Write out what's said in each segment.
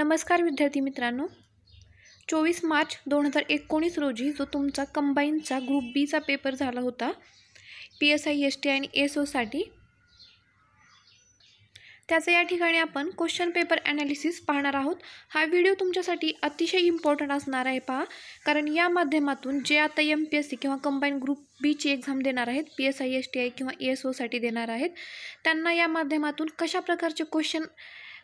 नमस्कार विद्यार्थी मित्रांनो चोवीस मार्च दोन हजार एकोणीस रोजी जो तुमचा कंबाईनचा ग्रुप बीचा पेपर झाला होता P S I S T आणि एस ओसाठी त्याचं या ठिकाणी आपण क्वेश्चन पेपर ॲनालिसिस पाहणार आहोत हा व्हिडिओ तुमच्यासाठी अतिशय इम्पॉर्टंट असणार आहे पहा कारण या माध्यमातून जे आता एम पी एस सी किंवा कंबाईन ग्रुप बीची एक्झाम देणार आहेत P S I S T I किंवा ई एस ओसाठी देणार आहेत त्यांना या माध्यमातून कशा प्रकारचे क्वेश्चन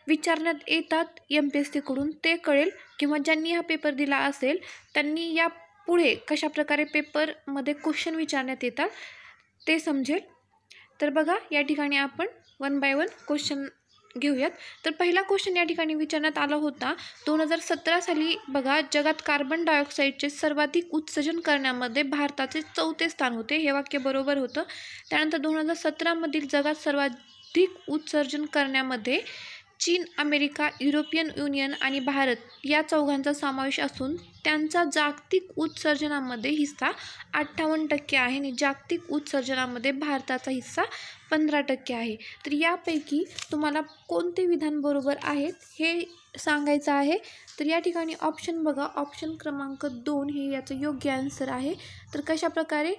विचारण्यात येतात एम पी एस सीकडून ते कळेल किंवा ज्यांनी हा पेपर दिला असेल त्यांनी या पुढे कशाप्रकारे पेपरमध्ये क्वेश्चन विचारण्यात येतात ते समजेल तर बघा या ठिकाणी आपण वन बाय वन क्वेश्चन घेऊयात तर पहिला क्वेश्चन या ठिकाणी विचारण्यात आला होता दोन हजार सतरा साली बघा जगात कार्बन डायऑक्साईडचे सर्वाधिक उत्सर्जन करण्यामध्ये भारताचे चौथे स्थान होते हे वाक्य बरोबर होतं त्यानंतर दोन हजार सतरामधील जगात सर्वाधिक उत्सर्जन करण्यामध्ये चीन अमेरिका युरोपियन युनियन आणि भारत या चौघांचा समावेश असून त्यांचा जागतिक उत्सर्जनामध्ये हिस्सा अठ्ठावन्न टक्के आहे आणि जागतिक उत्सर्जनामध्ये भारताचा हिस्सा पंधरा टक्के आहे तर यापैकी तुम्हाला कोणते विधान बरोबर आहेत हे सांगायचं आहे तर या ठिकाणी ऑप्शन बघा ऑप्शन क्रमांक दोन हे याचं योग्य आन्सर आहे तर कशाप्रकारे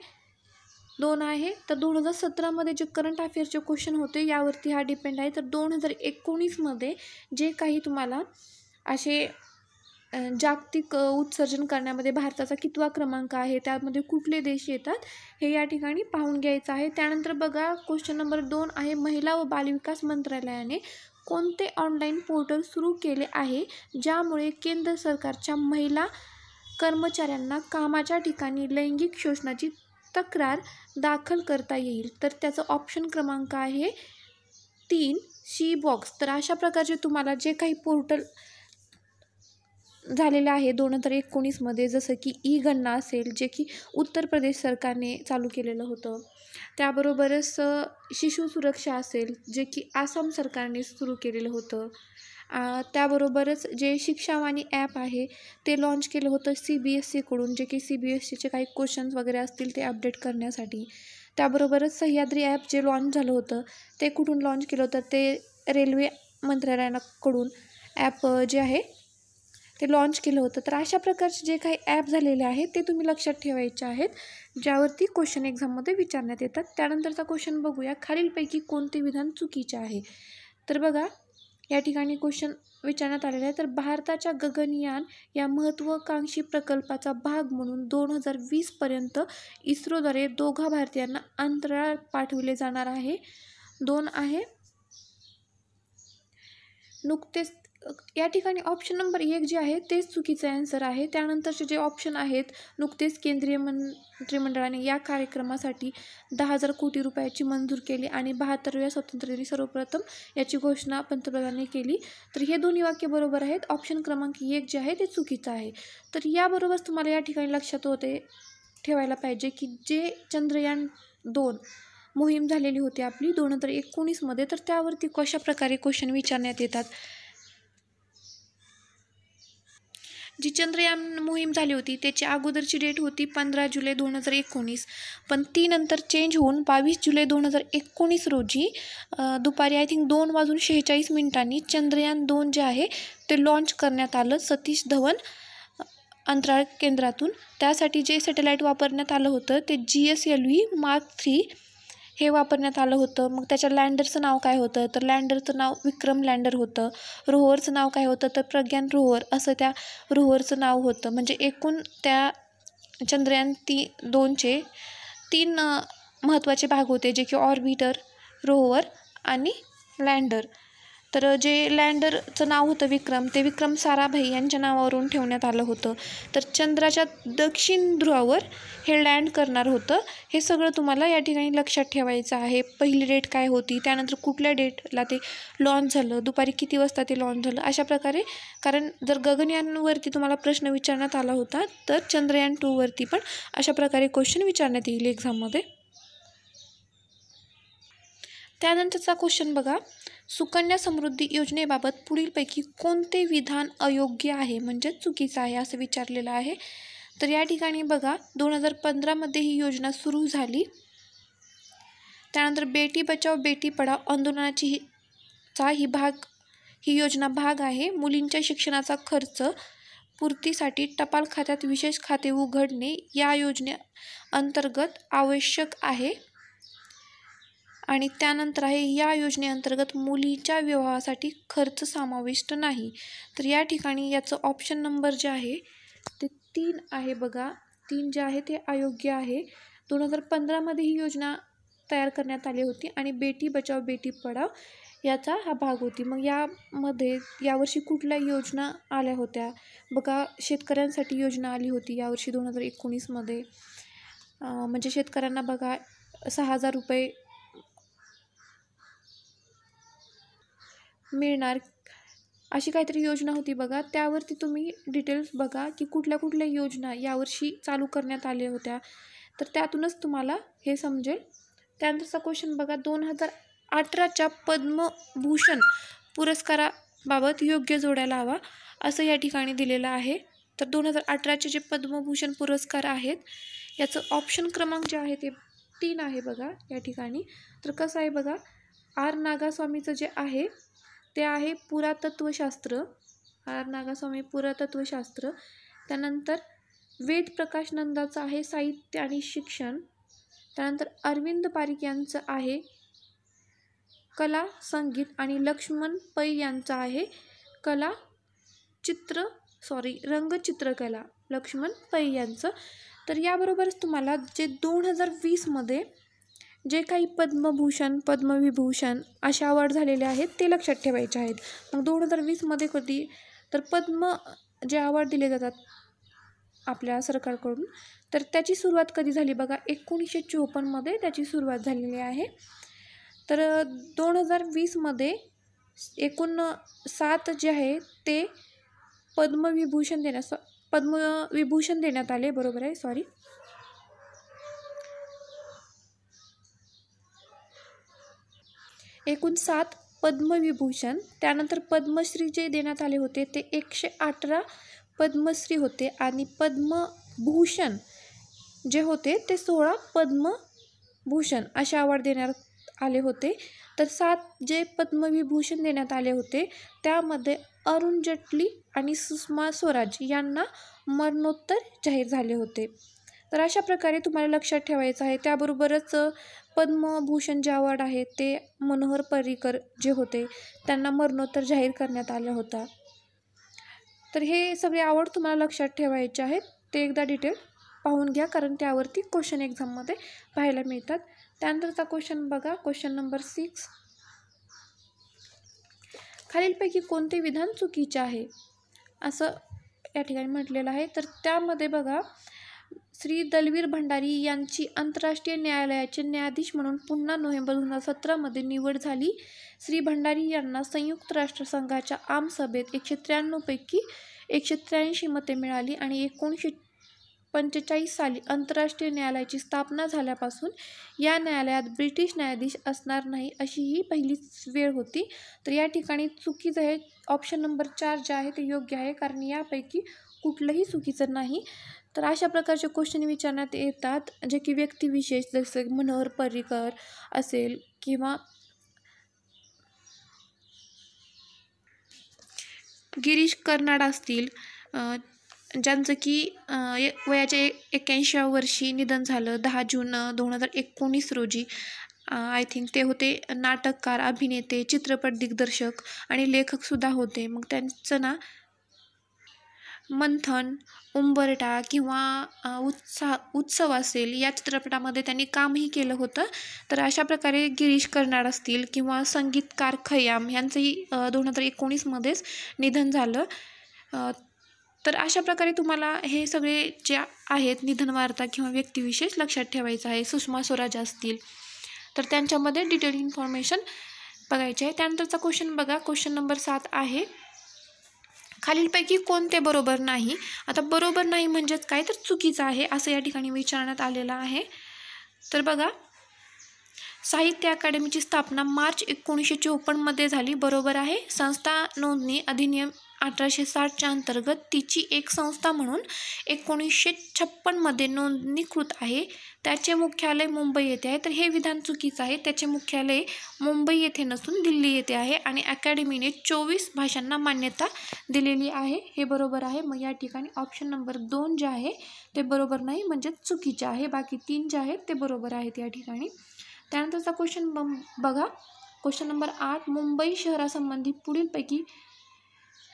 दोन आहे तर दोन हजार सतरामध्ये जे करंट अफेअर्सचे क्वेश्चन होते यावरती हा डिपेंड आहे तर दोन हजार एकोणीसमध्ये जे काही तुम्हाला असे जागतिक उत्सर्जन करण्यामध्ये भारताचा कितवा क्रमांक आहे त्यामध्ये कुठले देश येतात हे या ठिकाणी पाहून घ्यायचं आहे त्यानंतर बघा क्वेश्चन नंबर दोन आहे महिला व बालविकास मंत्रालयाने कोणते ऑनलाईन पोर्टल सुरू केले आहे ज्यामुळे केंद्र सरकारच्या महिला कर्मचाऱ्यांना कामाच्या ठिकाणी लैंगिक शोषणाची तक्रार दाखल करता येईल तर त्याचं ऑप्शन क्रमांक आहे तीन शी बॉक्स तर अशा प्रकारचे तुम्हाला जे काही पोर्टल झालेलं आहे दोन हजार एकोणीसमध्ये जसं की ई गणना असेल जे की उत्तर प्रदेश सरकारने चालू केलेलं होतं त्याबरोबरच शिशु सुरक्षा असेल जे की आसाम सरकारने सुरू केलेलं होतं त्याबरोबरच जे शिक्षावाणी ॲप आहे ते लॉन्च केलं होतं सी बी एस सीकडून जे की सी बी एस सीचे काही क्वेश्चन्स वगैरे असतील ते अपडेट करण्यासाठी त्याबरोबरच सह्याद्री ॲप जे लॉन्च झालं होतं ते कुठून लाँच केलं होतं ते रेल्वे मंत्रालयाकडून ॲप जे आहे ते लाँच केलं होतं तर अशा प्रकारचे जे काही ॲप झालेले आहेत ते तुम्ही लक्षात ठेवायचे आहेत ज्यावरती क्वेश्चन एक्झाममध्ये विचारण्यात येतात त्यानंतरचा क्वेश्चन बघूया खालीलपैकी कोणते विधान चुकीचे आहे तर बघा या ठिकाणी क्वेश्चन विचारण्यात आलेला आहे तर भारताच्या गगनयान या महत्त्वाकांक्षी प्रकल्पाचा भाग म्हणून दोन हजार वीसपर्यंत इस्रोद्वारे दोघा भारतीयांना अंतराळ पाठवले जाणार आहे दोन आहे नुकतेच या ठिकाणी ऑप्शन नंबर एक जे आहे तेच चुकीचं आन्सर आहे त्यानंतरचे जे ऑप्शन आहेत नुकतेच केंद्रीय मंत्रिमंडळाने या कार्यक्रमासाठी दहा हजार कोटी रुपयाची मंजूर केली आणि बहात्तरव्या स्वातंत्र्य दिनी सर्वप्रथम याची घोषणा पंतप्रधानांनी केली तर हे दोन्ही वाक्य बरोबर आहेत ऑप्शन क्रमांक एक जे आहे ते चुकीचं आहे तर याबरोबरच तुम्हाला या ठिकाणी लक्षात होते ठेवायला पाहिजे की जे चंद्रयान दोन मोहीम झालेली होती आपली दोन हजार एकोणीसमध्ये तर त्यावरती कशा प्रकारे क्वेश्चन विचारण्यात येतात जी चंद्रयान मोहीम झाली होती त्याची अगोदरची डेट होती पंधरा जुलै दोन हजार एकोणीस पण ती नंतर चेंज होऊन बावीस जुलै दोन हजार एकोणीस रोजी दुपारी आय थिंक दोन वाजून शेहेचाळीस मिनिटांनी चंद्रयान दोन जे आहे ते लॉन्च करण्यात आलं सतीश धवन अंतराळ केंद्रातून त्यासाठी जे सॅटेलाईट वापरण्यात आलं होतं ते G S L V mark three हे वापरण्यात आलं होतं मग त्याच्या लँडरचं नाव काय होतं तर लँडरचं नाव विक्रम लँडर होतं रोहरचं नाव काय होतं तर प्रज्ञान रोहर असं त्या रोहरचं नाव होतं म्हणजे एकूण त्या चंद्रयान ती दोनचे तीन महत्त्वाचे भाग होते जे की ऑर्बिटर रोवर आणि लँडर तर जे लँडरचं नाव होतं विक्रम ते विक्रम साराभाई यांच्या नावावरून ठेवण्यात आलं होतं तर चंद्राच्या दक्षिण ध्रुवावर हे लँड करणार होतं हे सगळं तुम्हाला या ठिकाणी लक्षात ठेवायचं आहे पहिली डेट काय होती त्यानंतर कुठल्या डेटला ते लॉन्च झालं दुपारी किती वाजता ते लॉन्च झालं अशा प्रकारे कारण जर गगनयानवरती तुम्हाला प्रश्न विचारण्यात आला होता तर चंद्रयान टूवरती पण अशा प्रकारे क्वेश्चन विचारण्यात येईल एक्झाममध्ये त्यानंतरचा क्वेश्चन बघा सुकन्या समृद्धी योजनेबाबत पुढीलपैकी कोणते विधान अयोग्य आहे म्हणजे चुकीचं आहे असं विचारलेलं आहे तर या ठिकाणी बघा दोन हजार पंधरामध्ये ही योजना सुरू झाली त्यानंतर बेटी बचाव बेटी पढाव आंदोलनाची ही चा ही भाग ही योजना भाग आहे मुलींच्या शिक्षणाचा खर्च पूर्तीसाठी टपाल खात्यात विशेष खाते उघडणे या योजने अंतर्गत आवश्यक आहे आणि त्यानंतर आहे या योजनेअंतर्गत मुलीच्या विवाहासाठी खर्च समाविष्ट नाही तर या ठिकाणी याचं ऑप्शन नंबर जे आहे ते तीन आहे बघा तीन जे आहे ते अयोग्य आहे दोन हजार पंधरामध्ये ही योजना तयार करण्यात आली होती आणि बेटी बचाव बेटी पढाव याचा हा भाग होती मग यामध्ये यावर्षी कुठल्या योजना आल्या होत्या बघा शेतकऱ्यांसाठी योजना आली होती यावर्षी दोन हजार एकोणीसमध्ये म्हणजे शेतकऱ्यांना बघा सहा हजार रुपये मिळणार अशी काहीतरी योजना होती बघा त्यावरती तुम्ही डिटेल्स बघा की कुठल्या कुठल्या योजना यावर्षी चालू करण्यात आल्या होत्या तर त्यातूनच तुम्हाला हे समजेल त्यानंतरचा क्वेश्चन बघा दोन हजार अठराच्या पद्मभूषण पुरस्काराबाबत योग्य जोड्या हवा असं या ठिकाणी दिलेलं आहे तर दोन हजार अठराचे जे पद्मभूषण पुरस्कार आहेत याचं ऑप्शन क्रमांक जे आहे ते तीन आहे बघा या ठिकाणी तर कसं आहे बघा आर नागास्वामीचं जे आहे ते आहे पुरातत्वशास्त्र आर नागास्वामी पुरातत्वशास्त्र त्यानंतर वेद प्रकाशनंदाचं आहे साहित्य आणि शिक्षण त्यानंतर अरविंद पारिक यांचं आहे कला संगीत आणि लक्ष्मण पै यांचं आहे कला चित्र सॉरी रंगचित्रकला लक्ष्मण पै यांचं तर याबरोबरच तुम्हाला जे दोन हजार वीसमध्ये जे काही पद्मभूषण पद्मविभूषण अशा अवॉर्ड झालेले आहेत ते लक्षात ठेवायचे आहेत मग दोन हजार वीसमध्ये कधी तर पद्म जे अवॉर्ड दिले जातात आपल्या सरकारकडून तर त्याची सुरुवात कधी झाली बघा एकोणीसशे चोपन्नमध्ये त्याची सुरुवात झालेली आहे तर दोन हजार वीसमध्ये एकूण सात जे आहे ते पद्मविभूषण देण्यास पद्मविभूषण देण्यात आले बरोबर आहे सॉरी एकूण सात पद्मविभूषण त्यानंतर पद्मश्री जे देण्यात आले होते ते एकशे अठरा पद्मश्री होते आणि पद्मभूषण जे होते ते सोळा पद्मभूषण असे अवॉर्ड देण्यात आले होते तर सात जे पद्मविभूषण देण्यात आले होते त्यामध्ये अरुण जेटली आणि सुषमा स्वराज यांना मरणोत्तर जाहीर झाले होते तर अशा प्रकारे तुम्हाला लक्षात ठेवायचं आहे त्याबरोबरच पद्मभूषण जे अवॉर्ड आहे ते मनोहर पर्रिकर जे होते त्यांना मरणोत्तर जाहीर करण्यात आला होता तर हे सगळे आवड तुम्हाला लक्षात ठेवायचे आहेत ते एकदा डिटेल पाहून घ्या कारण त्यावरती क्वेश्चन एक्झाममध्ये पाहायला मिळतात त्यानंतरचा क्वेश्चन बघा क्वेश्चन नंबर सिक्स खालीलपैकी कोणते विधान चुकीचे आहे असं या ठिकाणी म्हटलेलं आहे तर त्यामध्ये बघा श्री दलवीर भंडारी यांची आंतरराष्ट्रीय न्यायालयाचे न्यायाधीश म्हणून पुन्हा नोव्हेंबर दोन हजार सतरामध्ये निवड झाली श्री भंडारी यांना संयुक्त राष्ट्रसंघाच्या आमसभेत एकशे त्र्याण्णवपैकी एकशे त्र्याऐंशी मते मिळाली आणि एकोणीसशे पंचेचाळीस साली आंतरराष्ट्रीय न्यायालयाची स्थापना झाल्यापासून या न्यायालयात ब्रिटिश न्यायाधीश असणार नाही अशी ही पहिलीच वेळ होती तर या ठिकाणी चुकीचं आहे ऑप्शन नंबर चार जे आहे ते योग्य आहे कारण यापैकी कुठलंही चुकीचं नाही तर अशा प्रकारचे क्वेश्चन विचारण्यात येतात जे की व्यक्तिविशेष जसं मनोहर पर्रिकर असेल किंवा गिरीश कर्नाड असतील ज्यांचं की वयाच्या एक एक्क्याऐंशीव्या वर्षी निधन झालं दहा जून दोन हजार एकोणीस रोजी आय थिंक ते होते नाटककार अभिनेते चित्रपट दिग्दर्शक आणि लेखकसुद्धा होते मग त्यांचं ना मंथन उंबरटा किंवा उत्साह उत्सव असेल या चित्रपटामध्ये त्यांनी कामही केलं होतं तर अशा प्रकारे गिरीश कर्नाड असतील किंवा संगीतकार खय्याम यांचंही दोन हजार एकोणीसमध्येच निधन झालं तर अशा प्रकारे तुम्हाला हे सगळे जे आहेत निधन वार्ता किंवा व्यक्तिविशेष लक्षात ठेवायचं आहे सुषमा स्वराज असतील तर त्यांच्यामध्ये डिटेल इन्फॉर्मेशन बघायची आहे त्यानंतरचा क्वेश्चन बघा क्वेश्चन नंबर सात आहे खालीलपैकी कोणते बरोबर नाही आता बरोबर नाही म्हणजेच काय तर चुकीचं आहे असं या ठिकाणी विचारण्यात आलेलं आहे तर बघा साहित्य अकॅडमीची स्थापना मार्च एकोणीसशे चोपन्नमध्ये झाली बरोबर आहे संस्था नोंदणी अधिनियम अठराशे साठच्या अंतर्गत तिची एक संस्था म्हणून एकोणीसशे छप्पनमध्ये नोंदणीकृत आहे त्याचे मुख्यालय मुंबई येथे आहे तर हे विधान चुकीचं आहे त्याचे मुख्यालय मुंबई येथे नसून दिल्ली येथे आहे आणि अकॅडमीने चोवीस भाषांना मान्यता दिलेली आहे हे बरोबर आहे मग या ठिकाणी ऑप्शन नंबर दोन जे आहे ते बरोबर नाही म्हणजे चुकीचे आहे बाकी तीन जे आहेत ते बरोबर आहेत या ठिकाणी त्यानंतरचा क्वेश्चन बघा क्वेश्चन नंबर आठ मुंबई शहरासंबंधी पुढीलपैकी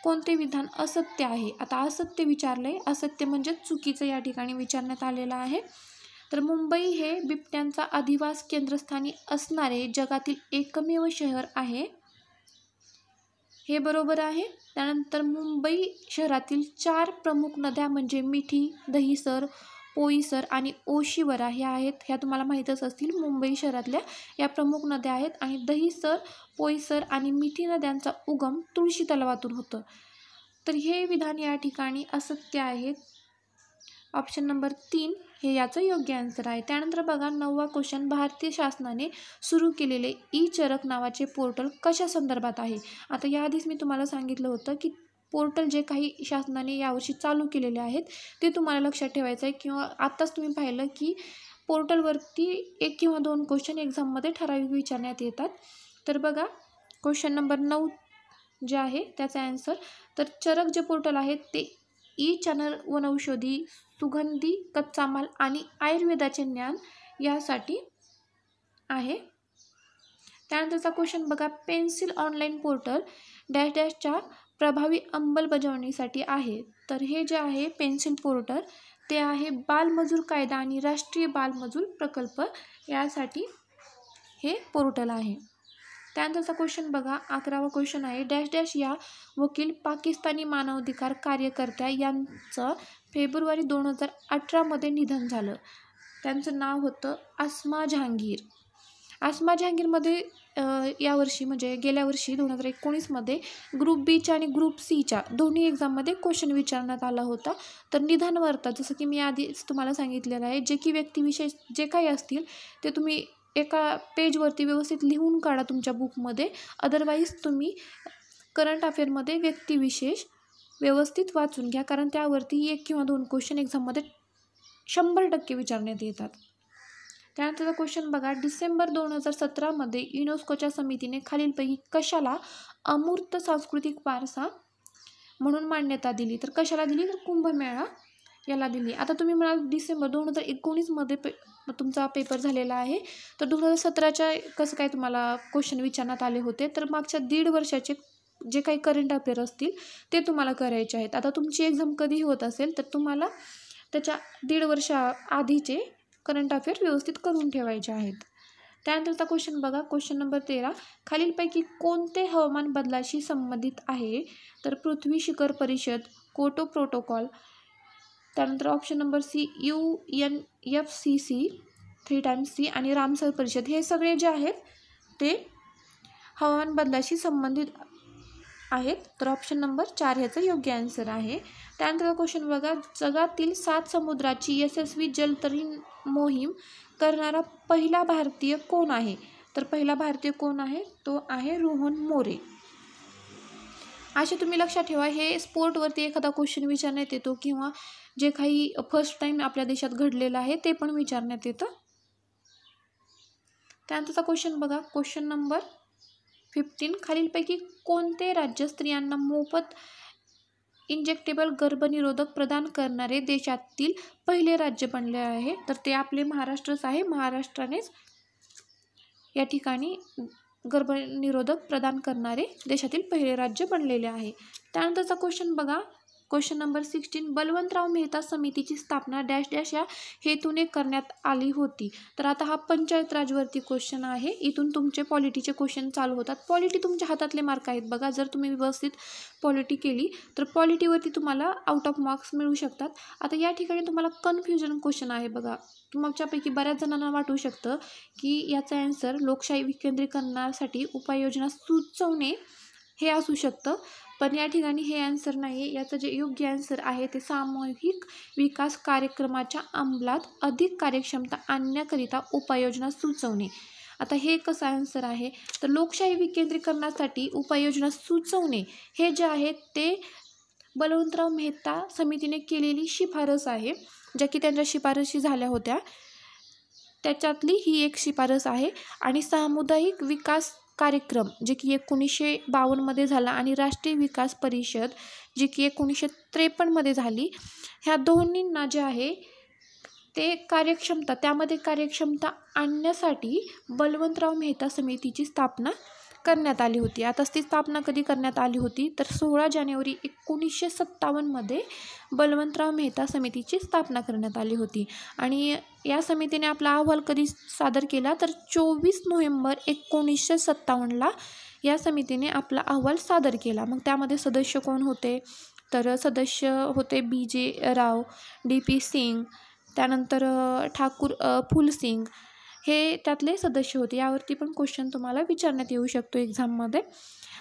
कोणते विधान असत्य आहे आता असत्य विचारले आहे असत्य म्हणजे चुकीचं या ठिकाणी विचारण्यात आलेलं आहे तर मुंबई हे बिबट्यांचा अधिवास केंद्रस्थानी असणारे जगातील एकमेव शहर आहे हे बरोबर आहे त्यानंतर मुंबई शहरातील चार प्रमुख नद्या म्हणजे मिठी दहिसर पोईसर आणि ओशिवरा ह्या आहेत ह्या तुम्हाला माहीतच असतील मुंबई शहरातल्या या प्रमुख नद्या आहेत आणि दहीसर पोईसर आणि मिठी नद्यांचा उगम तुळशी तलावातून होतं तर हे विधान या ठिकाणी असत्य आहे ऑप्शन नंबर तीन हे याचं योग्य आन्सर आहे त्यानंतर बघा नववा क्वेश्चन भारतीय शासनाने सुरू केलेले ई चरक नावाचे पोर्टल कशा संदर्भात आहे आता याआधीच मी तुम्हाला सांगितलं होतं की पोर्टल जे काही शासनाने यावर्षी चालू केलेले आहेत ते तुम्हाला लक्षात ठेवायचं आहे किंवा आत्ताच तुम्ही पाहिलं की पोर्टलवरती एक किंवा दोन क्वेश्चन एक्झाममध्ये ठराविक विचारण्यात येतात तर बघा क्वेश्चन नंबर नऊ जे आहे त्याचा ॲन्सर तर चरक जे पोर्टल आहे ते ई चॅनल वनौषधी सुगंधी कच्चा माल आणि आयुर्वेदाचे ज्ञान यासाठी आहे त्यानंतरचा क्वेश्चन बघा पेन्सिल ऑनलाईन पोर्टल डॅश डॅशच्या प्रभावी अंमलबजावणीसाठी आहे तर हे जे आहे पेन्शन पोर्टल ते आहे बालमजूर कायदा आणि राष्ट्रीय बालमजूर प्रकल्प यासाठी हे पोर्टल आहे त्यानंतरचा क्वेश्चन बघा अकरावा क्वेश्चन आहे डॅश डॅश या वकील पाकिस्तानी मानवाधिकार कार्यकर्त्या यांचं फेब्रुवारी दोन हजार अठरामध्ये निधन झालं त्यांचं नाव होतं आसमा जहांगीर आसमा जहांगीरमध्ये यावर्षी म्हणजे गेल्या वर्षी दोन हजार एकोणीसमध्ये ग्रुप बीच्या आणि ग्रुप सीच्या दोन्ही एक्झाममध्ये क्वेश्चन विचारण्यात आला होता तर निधान वार्ता जसं की मी आधीच तुम्हाला सांगितलेलं आहे जे की व्यक्तिविशेष जे काही असतील ते तुम्ही एका पेजवरती व्यवस्थित लिहून काढा तुमच्या बुकमध्ये अदरवाईज तुम्ही करंट अफेअरमध्ये व्यक्तिविशेष व्यवस्थित वाचून घ्या कारण त्यावरती एक किंवा दोन क्वेश्चन एक्झाममध्ये शंभर टक्के विचारण्यात येतात त्यानंतरचा क्वेश्चन बघा डिसेंबर दोन हजार सतरामध्ये युनेस्कोच्या समितीने खालीलपैकी कशाला अमूर्त सांस्कृतिक वारसा म्हणून मान्यता दिली तर कशाला दिली तर कुंभमेळा याला दिली आता तुम्ही म्हणाल डिसेंबर दोन हजार एकोणीसमध्ये पे तुमचा पेपर झालेला आहे तर दोन हजार सतराच्या कसं काय तुम्हाला क्वेश्चन विचारण्यात आले होते तर मागच्या दीड वर्षाचे जे काही करंट अफेअर असतील ते तुम्हाला करायचे आहेत आता तुमची एक्झाम कधी होत असेल तर तुम्हाला त्याच्या दीड वर्षा आधीचे करंट अफेअर व्यवस्थित करून ठेवायचे आहेत त्यानंतर आता क्वेश्चन बघा क्वेश्चन नंबर तेरा खालीलपैकी कोणते हवामान बदलाशी संबंधित आहे तर पृथ्वी शिखर परिषद कोटो प्रोटोकॉल त्यानंतर option number C you N F C C three times C आणि रामसर परिषद हे सगळे जे आहेत ते हवामान बदलाशी संबंधित आहेत तर ऑप्शन नंबर चार ह्याचं योग्य आन्सर आहे त्यानंतरचा क्वेश्चन बघा जगातील सात समुद्राची यशस्वी जलतरण मोहीम करणारा पहिला भारतीय कोण आहे तर पहिला भारतीय कोण आहे तो आहे रोहन मोरे असे तुम्ही लक्षात ठेवा हे स्पोर्टवरती एखादा क्वेश्चन विचारण्यात येतो किंवा जे काही फर्स्ट टाईम आपल्या देशात घडलेलं आहे ते पण विचारण्यात येतं त्यानंतरचा क्वेश्चन बघा क्वेश्चन नंबर फिफ्टीन खालीलपैकी कोणते राज्य स्त्रियांना मोफत इंजेक्टेबल गर्भनिरोधक प्रदान करणारे देशातील पहिले राज्य बनले आहे तर ते आपले महाराष्ट्रच आहे महाराष्ट्रानेच या ठिकाणी गर्भनिरोधक प्रदान करणारे देशातील पहिले राज्य बनलेले आहे त्यानंतरचा क्वेश्चन बघा question number sixteen Balwantrao Mehta समितीची स्थापना डॅश डॅश या हेतूने करण्यात आली होती तर आता हा पंचायत राजवरती क्वेश्चन आहे इथून तुमचे पॉलिटीचे क्वेश्चन चालू होतात पॉलिटी तुमच्या हातातले मार्क आहेत बघा जर तुम्ही व्यवस्थित पॉलिटी केली तर पॉलिटीवरती तुम्हाला आउट ऑफ मार्क्स मिळू शकतात आता या ठिकाणी तुम्हाला कन्फ्युजन क्वेश्चन आहे बघा तुमच्यापैकी बऱ्याच जणांना वाटू शकतं की याचा ॲन्सर लोकशाही विकेंद्रीकरणासाठी उपाययोजना सुचवणे हे असू शकतं पण या ठिकाणी हे आन्सर नाही आहे याचं जे योग्य आन्सर आहे ते सामूहिक विकास कार्यक्रमाच्या अंमलात अधिक कार्यक्षमता आणण्याकरिता उपाययोजना सुचवणे आता हे कसं आन्सर आहे तर लोकशाही विकेंद्रीकरणासाठी उपाययोजना सुचवणे हे जे आहे ते बलवंतराव मेहता समितीने केलेली शिफारस आहे ज्या की त्यांच्या शिफारशी झाल्या होत्या त्याच्यातली ही एक शिफारस आहे आणि सामुदायिक विकास कार्यक्रम जे की एकोणीसशे बावन्नमध्ये झाला आणि राष्ट्रीय विकास परिषद जी की एकोणीसशे त्रेपन्नमध्ये झाली ह्या दोन्हींना जे आहे ते कार्यक्षमता त्यामध्ये कार्यक्षमता आणण्यासाठी बलवंतराव मेहता समितीची स्थापना करण्यात आली होती आताच ती स्थापना कधी करण्यात आली होती तर सोळा जानेवारी एकोणीसशे सत्तावन्नमध्ये बलवंतराव मेहता समितीची स्थापना करण्यात आली होती आणि या समितीने आपला अहवाल कधी सादर केला तर चोवीस नोव्हेंबर एकोणीसशे सत्तावन्नला या समितीने आपला अहवाल सादर केला मग त्यामध्ये सदस्य कोण होते तर सदस्य होते बी जे राव डी पी सिंग त्यानंतर ठाकूर फुलसिंग हे त्यातले सदस्य होते यावरती पण क्वेश्चन तुम्हाला विचारण्यात येऊ शकतो एक्झाममध्ये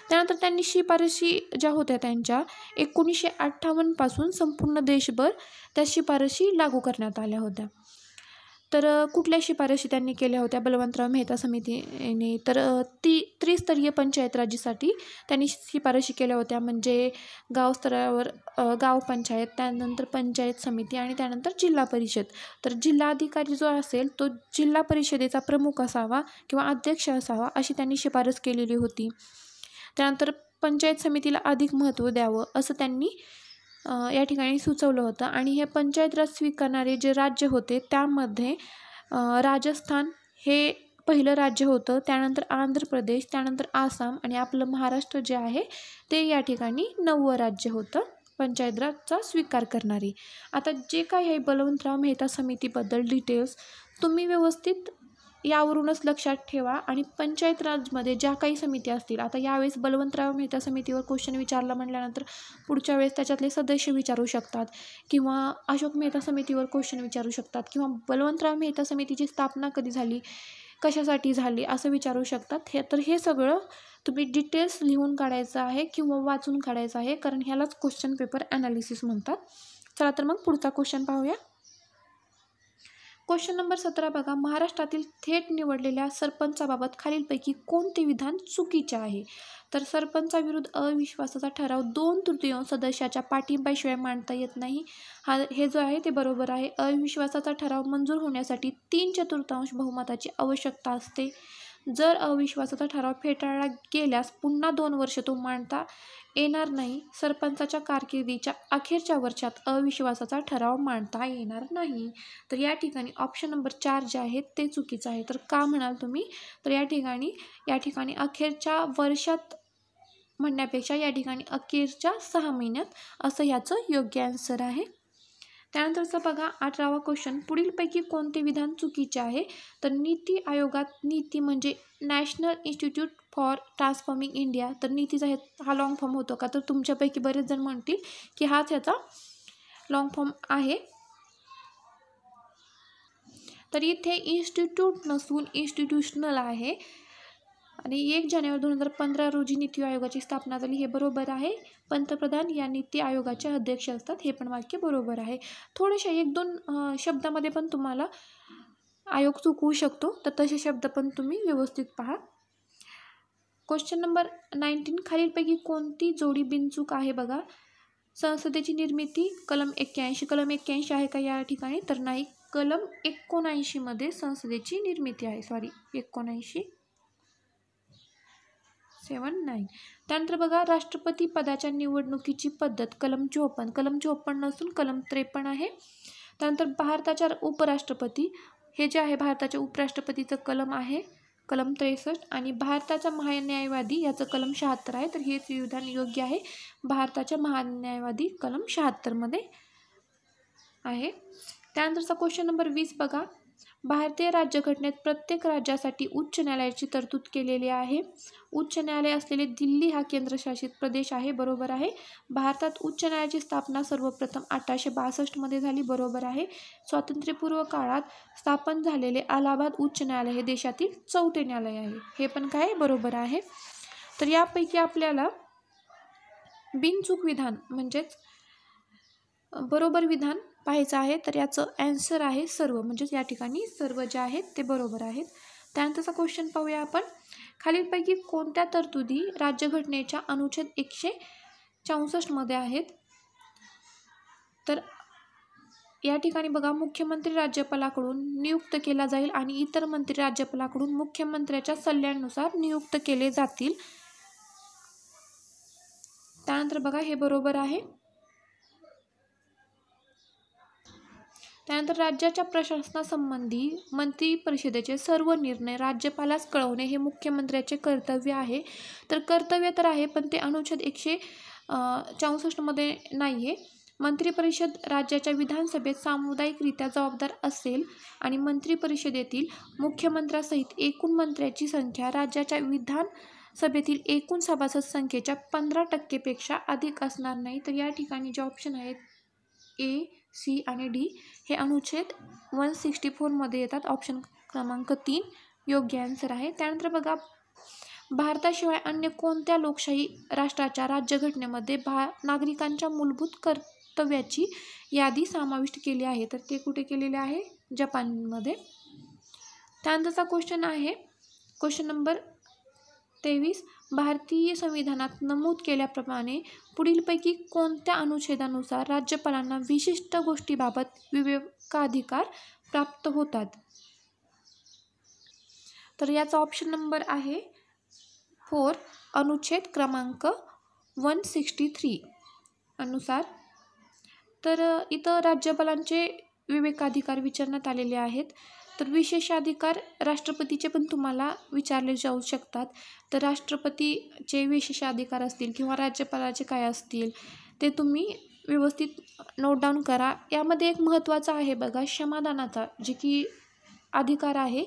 त्यानंतर त्यांनी शिफारशी ज्या होत्या त्यांच्या एकोणीसशे अठ्ठावन्नपासून संपूर्ण देशभर त्या शिफारशी लागू करण्यात आल्या होत्या तर कुठल्या शिफारशी त्यांनी केल्या होत्या बलवंतराव मेहता समितीने तर ती त्रिस्तरीय पंचायत राजीसाठी त्यांनी शिफारशी केल्या होत्या म्हणजे गावस्तरावर गाव पंचायत त्यानंतर पंचायत समिती आणि त्यानंतर जिल्हा परिषद तर जिल्हा अधिकारी जो असेल तो जिल्हा परिषदेचा प्रमुख असावा किंवा अध्यक्ष असावा अशी त्यांनी शिफारस केलेली होती त्यानंतर पंचायत समितीला अधिक महत्त्व द्यावं असं त्यांनी या ठिकाणी सुचवलं होतं आणि हे पंचायत राज स्वीकारणारे जे राज्य होते त्यामध्ये राजस्थान हे पहिलं राज्य होतं त्यानंतर आंध्र प्रदेश त्यानंतर आसाम आणि आपलं महाराष्ट्र जे आहे ते या ठिकाणी नववं राज्य होतं पंचायत राजचा स्वीकार करणारी आता जे काही आहे बलवंतराव मेहता समितीबद्दल डिटेल्स तुम्ही व्यवस्थित यावरूनच लक्षात ठेवा आणि पंचायत राजमध्ये ज्या काही समिती असतील आता यावेळेस बलवंतराव मेहता समितीवर क्वेश्चन विचारला म्हटल्यानंतर पुढच्या वेळेस त्याच्यातले सदस्य विचारू शकतात किंवा अशोक मेहता समितीवर क्वेश्चन विचारू शकतात किंवा बलवंतराव मेहता समितीची स्थापना कधी झाली कशासाठी झाली असं विचारू शकतात हे तर हे सगळं तुम्ही डिटेल्स लिहून काढायचं आहे किंवा वाचून काढायचं आहे कारण ह्यालाच क्वेश्चन पेपर ॲनालिसिस म्हणतात चला तर मग पुढचा क्वेश्चन पाहूया क्वेश्चन नंबर सतरा बघा महाराष्ट्रातील थेट निवडलेल्या सरपंचाबाबत खालीलपैकी कोणते विधान चुकीचे आहे तर सरपंचाविरुद्ध अविश्वासाचा ठराव दोन तृतीयांश सदस्याच्या पाठिंब्याशिवाय मांडता येत नाही हा हे जो आहे ते बरोबर आहे अविश्वासाचा ठराव मंजूर होण्यासाठी तीन चतुर्थांश बहुमताची आवश्यकता असते जर अविश्वासाचा ठराव फेटाळला गेल्यास पुन्हा दोन वर्ष तो मांडता येणार नाही सरपंचाच्या कारकिर्दीच्या अखेरच्या वर्षात अविश्वासाचा ठराव मांडता येणार नाही तर या ठिकाणी ऑप्शन नंबर चार जे आहेत ते चुकीचं आहे तर का म्हणाल तुम्ही तर या ठिकाणी या ठिकाणी अखेरच्या वर्षात म्हणण्यापेक्षा या ठिकाणी अखेरच्या सहा महिन्यात असं ह्याचं योग्य आन्सर आहे त्यानंतरचं बघा अठरावा क्वेश्चन पुढीलपैकी कोणते विधान चुकीचे आहे तर नीती आयोगात नीती म्हणजे National Institute for Transforming India तर नीतीचा हे हा लाँग फॉर्म होतो का तर तुमच्यापैकी बरेच जण म्हणतील की हाच ह्याचा लाँग फॉर्म आहे तर इथे इन्स्टिट्यूट नसून इन्स्टिट्यूशनल आहे आणि एक जानेवारी दोन हजार पंधरा रोजी नीती आयोगाची स्थापना झाली हे बरोबर आहे पंतप्रधान या नीती आयोगाचे अध्यक्ष असतात हे पण वाक्य बरोबर आहे थोडेशा एक दोन शब्दामध्ये पण तुम्हाला आयोग चुकवू शकतो तर तसे शब्द पण तुम्ही व्यवस्थित पहा क्वेश्चन नंबर नाईन्टीन खालीलपैकी कोणती जोडी बिनचूक आहे बघा संसदेची निर्मिती कलम एक्क्याऐंशी कलम एक्क्याऐंशी आहे का या ठिकाणी तर नाही कलम एकोणऐंशीमध्ये संसदेची निर्मिती आहे सॉरी एकोणऐंशी सेवन नाईन त्यानंतर बघा राष्ट्रपती पदाच्या निवडणुकीची पद्धत कलम चोपन्न कलम चोपन्न नसून कलम त्रेपन्न आहे त्यानंतर भारताच्या उपराष्ट्रपती हे जे आहे भारताच्या उपराष्ट्रपतीचं कलम आहे कलम त्रेसष्ट आणि भारताचा महान्यायवादी याचं कलम शहात्तर आहे तर हेच विधान योग्य आहे भारताच्या महान्यायवादी कलम शहात्तरमध्ये आहे त्यानंतरचा क्वेश्चन नंबर वीस बघा भारतीय राज्यघटनेत प्रत्येक राज्यासाठी उच्च न्यायालयाची तरतूद केलेली आहे उच्च न्यायालय असलेले दिल्ली हा केंद्रशासित प्रदेश आहे बरोबर आहे भारतात उच्च न्यायालयाची स्थापना सर्वप्रथम अठराशे बासष्टमध्ये झाली बरोबर आहे स्वातंत्र्यपूर्व काळात स्थापन झालेले अलाहाबाद उच्च न्यायालय हे देशातील चौथे न्यायालय आहे हे पण काय बरोबर आहे तर यापैकी आपल्याला बिनचूक विधान म्हणजेच बरोबर विधान पाहायचं आहे तर याचं अँसर आहे सर्व म्हणजेच या ठिकाणी सर्व जे आहेत ते बरोबर आहेत त्यानंतरचा क्वेश्चन पाहूया आपण खालीलपैकी कोणत्या तरतुदी राज्यघटनेच्या अनुच्छेद एकशे चौसष्टमध्ये आहेत तर या ठिकाणी बघा मुख्यमंत्री राज्यपालाकडून नियुक्त केला जाईल आणि इतर मंत्री राज्यपालाकडून मुख्यमंत्र्याच्या सल्ल्यानुसार नियुक्त केले जातील त्यानंतर बघा हे बरोबर आहे त्यानंतर राज्याच्या प्रशासनासंबंधी मंत्री परिषदेचे सर्व निर्णय राज्यपालास कळवणे हे मुख्यमंत्र्याचे कर्तव्य आहे तर कर्तव्य तर आहे पण ते अनुच्छेद एकशे चौसष्टमध्ये नाही आहे मंत्रिपरिषद राज्याच्या विधानसभेत सामुदायिकरित्या जबाबदार असेल आणि मंत्रिपरिषदेतील मुख्यमंत्र्यासहित एकूण मंत्र्याची संख्या राज्याच्या विधानसभेतील एकूण सभासद संख्येच्या पंधरा टक्केपेक्षा अधिक असणार नाही तर या ठिकाणी जे ऑप्शन आहेत ए सी आणि डी हे अनुच्छेद वन सिक्स्टी फोरमध्ये येतात ऑप्शन क्रमांक तीन योग्य आन्सर आहे त्यानंतर बघा भारताशिवाय अन्य कोणत्या लोकशाही राष्ट्राच्या राज्यघटनेमध्ये भा नागरिकांच्या मूलभूत कर्तव्याची यादी समाविष्ट केली आहे तर ते कुठे केलेले आहे जपानमध्ये त्यानंतरचा क्वेश्चन आहे क्वेश्चन नंबर तेवीस भारतीय संविधानात नमूद केल्याप्रमाणे पुढीलपैकी कोणत्या अनुच्छेदानुसार राज्यपालांना विशिष्ट गोष्टीबाबत विवेकाधिकार प्राप्त होतात तर याचा ऑप्शन नंबर आहे फोर अनुच्छेद क्रमांक वन सिक्स्टी थ्री अनुसार तर इथं राज्यपालांचे विवेकाधिकार विचारण्यात आलेले आहेत तर विशेष अधिकार राष्ट्रपतीचे पण तुम्हाला विचारले जाऊ शकतात तर राष्ट्रपतीचे विशेष अधिकार असतील किंवा राज्यपालाचे काय असतील ते तुम्ही व्यवस्थित नोट डाऊन करा यामध्ये एक महत्त्वाचा आहे बघा क्षमादानाचा जे की अधिकार आहे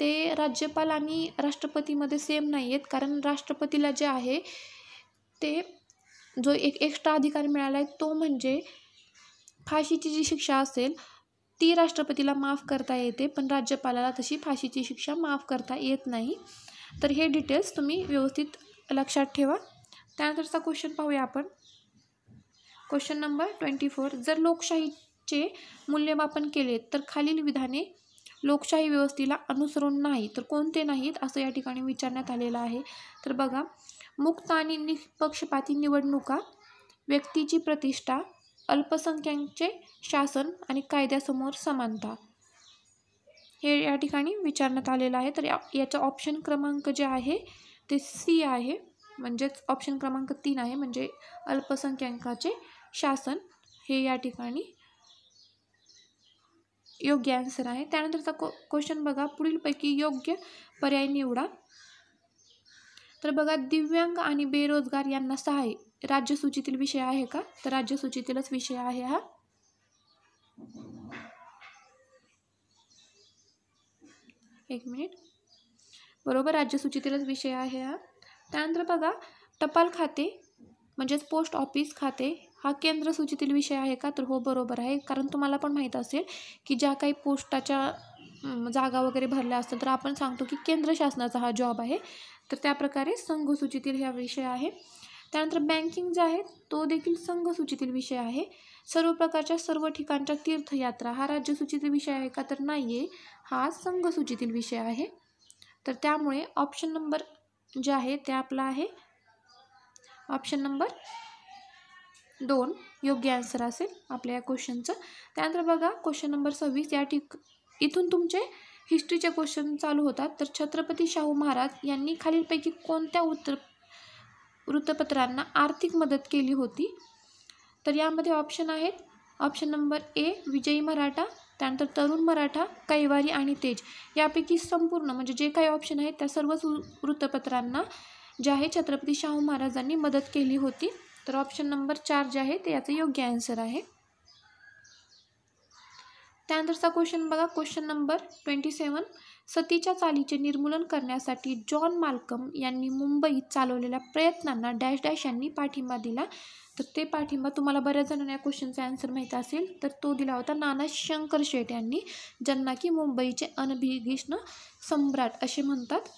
ते राज्यपाल आणि राष्ट्रपतीमध्ये सेम नाही आहेत कारण राष्ट्रपतीला जे आहे ते जो एक एक्स्ट्रा अधिकार मिळाला आहे तो म्हणजे फाशीची जी शिक्षा असेल ती राष्ट्रपतीला माफ करता येते पण राज्यपालाला तशी फाशीची शिक्षा माफ करता येत नाही तर हे डिटेल्स तुम्ही व्यवस्थित लक्षात ठेवा त्यानंतरचा क्वेश्चन पाहूया आपण क्वेश्चन नंबर ट्वेंटी फोर जर लोकशाहीचे मूल्यमापन केले तर खालील विधाने लोकशाही व्यवस्थेला अनुसरून नाही तर कोणते नाहीत असं या ठिकाणी विचारण्यात आलेलं आहे तर बघा मुक्त आणि निष्पक्षपाती निवडणुका व्यक्तीची प्रतिष्ठा अल्पसंख्याकांचे शासन आणि कायद्यासमोर समानता हे या ठिकाणी विचारण्यात आलेलं आहे तर या याचा ऑप्शन क्रमांक जे आहे ते सी आहे म्हणजेच ऑप्शन क्रमांक तीन आहे म्हणजे अल्पसंख्याकांचे शासन हे या ठिकाणी योग्य आन्सर आहे त्यानंतरचा को क्वेश्चन बघा पुढीलपैकी योग्य पर्याय निवडा तर बघा दिव्यांग आणि बेरोजगार यांना सहाय्य राज्यसूचीतील विषय आहे का तर राज्यसूचीतीलच विषय आहे हा एक मिनिट बरोबर राज्यसूचीतीलच विषय आहे हा त्यानंतर बघा टपाल खाते म्हणजेच पोस्ट ऑफिस खाते हा केंद्र सूचीतील विषय आहे का तर हो बरोबर आहे कारण तुम्हाला पण माहीत असेल की ज्या काही पोस्टाच्या जागा वगैरे भरल्या असतात तर आपण सांगतो की केंद्र शासनाचा हा जॉब आहे तर त्याप्रकारे संघसूचीतील हा विषय आहे त्यानंतर बँकिंग जे आहे तो देखील संघसूचीतील विषय आहे सर्व प्रकारच्या सर्व ठिकाणच्या तीर्थयात्रा हा राज्यसूचीतील विषय आहे का तर नाही आहे हा संघसूचीतील विषय आहे तर त्यामुळे ऑप्शन नंबर जे आहे ते आपला आहे ऑप्शन नंबर दोन योग्य आन्सर असेल आपल्या या क्वेश्चनचं त्यानंतर बघा क्वेश्चन नंबर सव्वीस या ठिक इथून तुमचे हिस्ट्रीचे क्वेश्चन चालू होतात तर छत्रपती शाहू महाराज यांनी खालीलपैकी कोणत्या उत्तर वृत्तपत्रांना आर्थिक मदत केली होती तर यामध्ये ऑप्शन आहेत ऑप्शन नंबर ए विजयी मराठा त्यानंतर तरुण मराठा कैवारी आणि तेज यापैकी संपूर्ण म्हणजे जे काही ऑप्शन आहेत त्या सर्वच वृत्तपत्रांना जे आहे छत्रपती शाहू महाराजांनी मदत केली होती तर ऑप्शन नंबर चार जे आहे ते याचं योग्य आन्सर आहे त्यानंतरचा क्वेश्चन बघा क्वेश्चन नंबर ट्वेंटी सेवन सतीच्या चालीचे निर्मूलन करण्यासाठी जॉन मालकम यांनी मुंबईत चालवलेल्या प्रयत्नांना डॅश डॅश यांनी पाठिंबा दिला तर ते पाठिंबा तुम्हाला बऱ्याच जणांना या क्वेश्चनचा आन्सर माहीत असेल तर तो दिला होता नाना शंकर शेठ यांनी ज्यांना की मुंबईचे अनभिघिष्ण सम्राट असे म्हणतात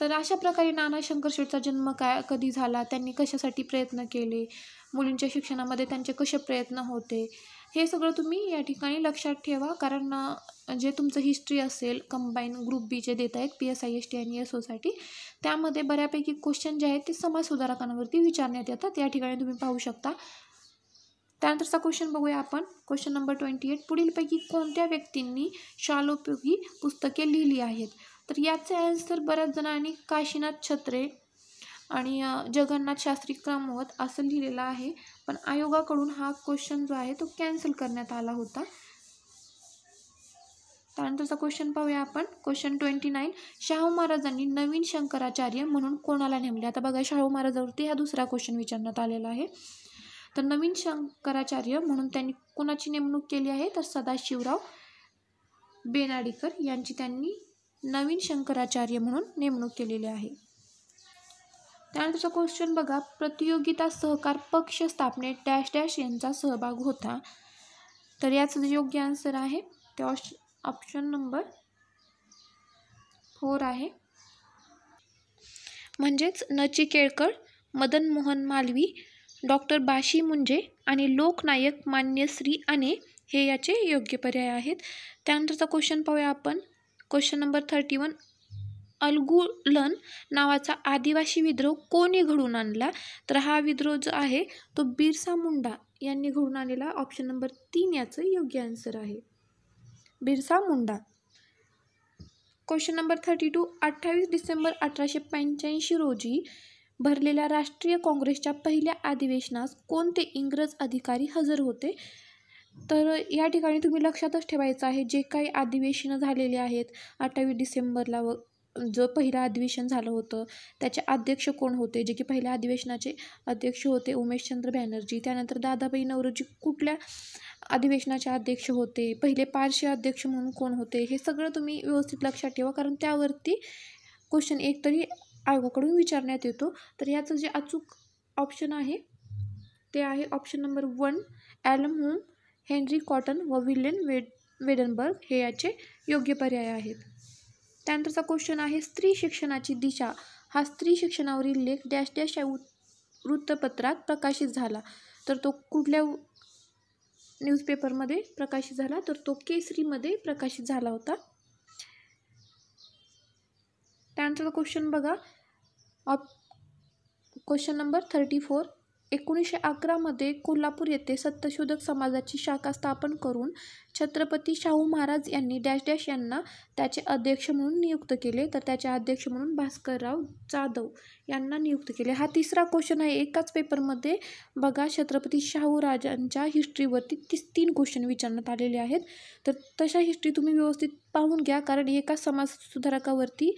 तर अशा प्रकारे नाना शंकर शेठचा जन्म काय कधी झाला त्यांनी कशासाठी प्रयत्न केले मुलींच्या शिक्षणामध्ये त्यांचे कसे प्रयत्न होते हे सगळं तुम्ही या ठिकाणी लक्षात ठेवा कारण जे तुमचं हिस्ट्री असेल कंबाईन ग्रुप बी जे देत आहेत P S I S T आणि एस ओसाठी त्यामध्ये बऱ्यापैकी क्वेश्चन जे आहेत ते समाजसुधारकांवरती विचारण्यात येतात या ठिकाणी तुम्ही पाहू शकता त्यानंतरचा क्वेश्चन बघूया आपण क्वेश्चन नंबर ट्वेंटी एट पुढीलपैकी कोणत्या व्यक्तींनी शालोपयोगी पुस्तके लिहिली आहेत तर याचे ॲन्सर बऱ्याच जणांनी काशीनाथ छत्रे आणि जगन्नाथ शास्त्री क्रमवत असं लिहिलेलं आहे पण आयोगाकडून हा क्वेश्चन जो आहे तो कॅन्सल करण्यात आला होता त्यानंतरचा क्वेश्चन पाहूया आपण क्वेश्चन ट्वेंटी नाईन शाहू महाराजांनी नवीन शंकराचार्य म्हणून कोणाला नेमले आता बघा शाहू महाराजावरती हा दुसरा क्वेश्चन विचारण्यात आलेला आहे तर नवीन शंकराचार्य म्हणून त्यांनी कोणाची नेमणूक केली आहे तर सदाशिवराव बेनाडीकर यांची त्यांनी नवीन शंकराचार्य म्हणून नेमणूक केलेली आहे त्यानंतरचा क्वेश्चन बघा प्रतियोगिता सहकार पक्ष स्थापनेत डॅश डॅश यांचा सहभाग होता तर याचं योग्य आन्सर आहे ते ऑप्शन नंबर फोर आहे म्हणजेच नची केळकर मदन मोहन मालवी डॉक्टर बाशी मुंजे आणि लोकनायक मान्य श्री आने हे याचे योग्य पर्याय आहेत त्यानंतरचा क्वेश्चन पाहूया आपण question number thirty one Ulgulan नावाचा आदिवासी विद्रोह कोणी घडून आणला तर हा विद्रोह जो आहे तो बिरसा मुंडा यांनी घडून आणलेला ऑप्शन नंबर तीन याचं योग्य आन्सर आहे Birsa Munda question number thirty two अठ्ठावीस डिसेंबर अठराशे पंच्याऐंशी रोजी भरलेल्या राष्ट्रीय काँग्रेसच्या पहिल्या अधिवेशनास कोणते इंग्रज अधिकारी हजर होते तर या ठिकाणी तुम्ही लक्षातच ठेवायचं आहे जे काही अधिवेशनं झालेले आहेत अठ्ठावीस डिसेंबरला व जो पहिलं अधिवेशन झालं होतं त्याचे अध्यक्ष कोण होते जे की पहिल्या अधिवेशनाचे अध्यक्ष होते उमेशचंद्र बॅनर्जी त्यानंतर दादाबाई नवरोजी कुठल्या अधिवेशनाचे अध्यक्ष होते पहिले पारशी अध्यक्ष म्हणून कोण होते हे सगळं तुम्ही व्यवस्थित लक्षात ठेवा कारण त्यावरती क्वेश्चन एक तरी आयोगाकडून विचारण्यात येतो तर याचं जे अचूक ऑप्शन आहे ते आहे option number one Allan Hume Henry Cotton व विलियन वेड वेडनबर्ग हे याचे योग्य पर्याय आहेत त्यानंतरचा क्वेश्चन आहे स्त्री शिक्षणाची दिशा हा स्त्री शिक्षणावरील लेख डॅश डॅश या वृत्तपत्रात प्रकाशित झाला तर तो कुठल्या न्यूजपेपरमध्ये प्रकाशित झाला तर तो केसरीमध्ये प्रकाशित झाला होता त्यानंतरचा क्वेश्चन बघा ऑप क्वेश्चन नंबर थर्टी फोर एकोणीसशे अकरामध्ये कोल्हापूर येथे सत्यशोधक समाजाची शाखा स्थापन करून छत्रपती शाहू महाराज यांनी डॅश डॅश यांना त्याचे अध्यक्ष म्हणून नियुक्त केले तर त्याचे अध्यक्ष म्हणून भास्करराव जाधव यांना नियुक्त केले हा तिसरा क्वेश्चन आहे एकाच पेपरमध्ये बघा छत्रपती शाहू राजांच्या हिस्ट्रीवरती तीस तीन क्वेश्चन विचारण्यात आलेले आहेत तर तशा हिस्ट्री तुम्ही व्यवस्थित पाहून घ्या कारण एका समाज सुधारकावरती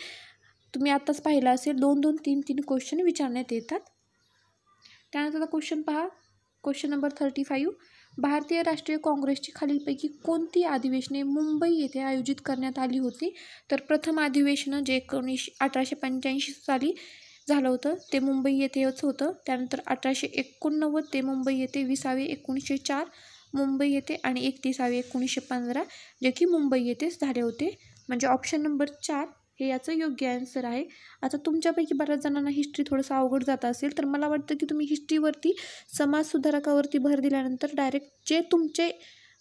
तुम्ही आत्ताच पाहिलं असेल दोन दोन तीन तीन क्वेश्चन विचारण्यात येतात त्यानंतरचा क्वेश्चन पहा क्वेश्चन नंबर थर्टी फाईव्ह भारतीय राष्ट्रीय काँग्रेसची खालीलपैकी कोणती अधिवेशने मुंबई येथे आयोजित करण्यात आली होती तर प्रथम अधिवेशनं जे एकोणीसशे अठराशे पंच्याऐंशी साली झालं होतं ते मुंबई येथेच होतं त्यानंतर अठराशे एकोणनव्वद ते मुंबई येथे विसावे एकोणीसशे चार मुंबई येथे आणि एकतीसावे एकोणीसशे पंधरा जे की मुंबई येथेच झाले होते म्हणजे ऑप्शन नंबर चार हे याचं योग्य ॲन्सर आहे आता तुमच्यापैकी बऱ्याच जणांना हिस्ट्री थोडंसं अवघड जात असेल तर मला वाटतं की तुम्ही हिस्ट्रीवरती समाजसुधारकावरती भर दिल्यानंतर डायरेक्ट जे तुमचे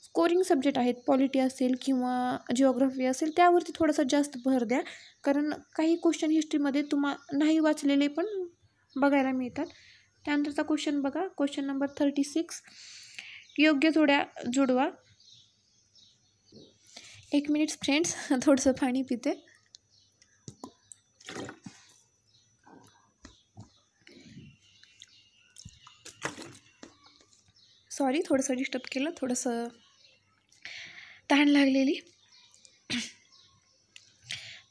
स्कोरिंग सब्जेक्ट आहेत पॉलिटी असेल किंवा जिओग्राफी असेल त्यावरती थोडासा जास्त भर द्या कारण काही क्वेश्चन हिस्ट्रीमध्ये तुम्हा नाही वाचलेले पण बघायला मिळतात त्यानंतरचा क्वेश्चन बघा क्वेश्चन नंबर थर्टी सिक्स योग्य जोड्या जुडवा एक मिनिट्स फ्रेंड्स थोडंसं पाणी पिते सॉरी थोडंसं डिस्टर्ब केलं थोडंसं तहान लागलेली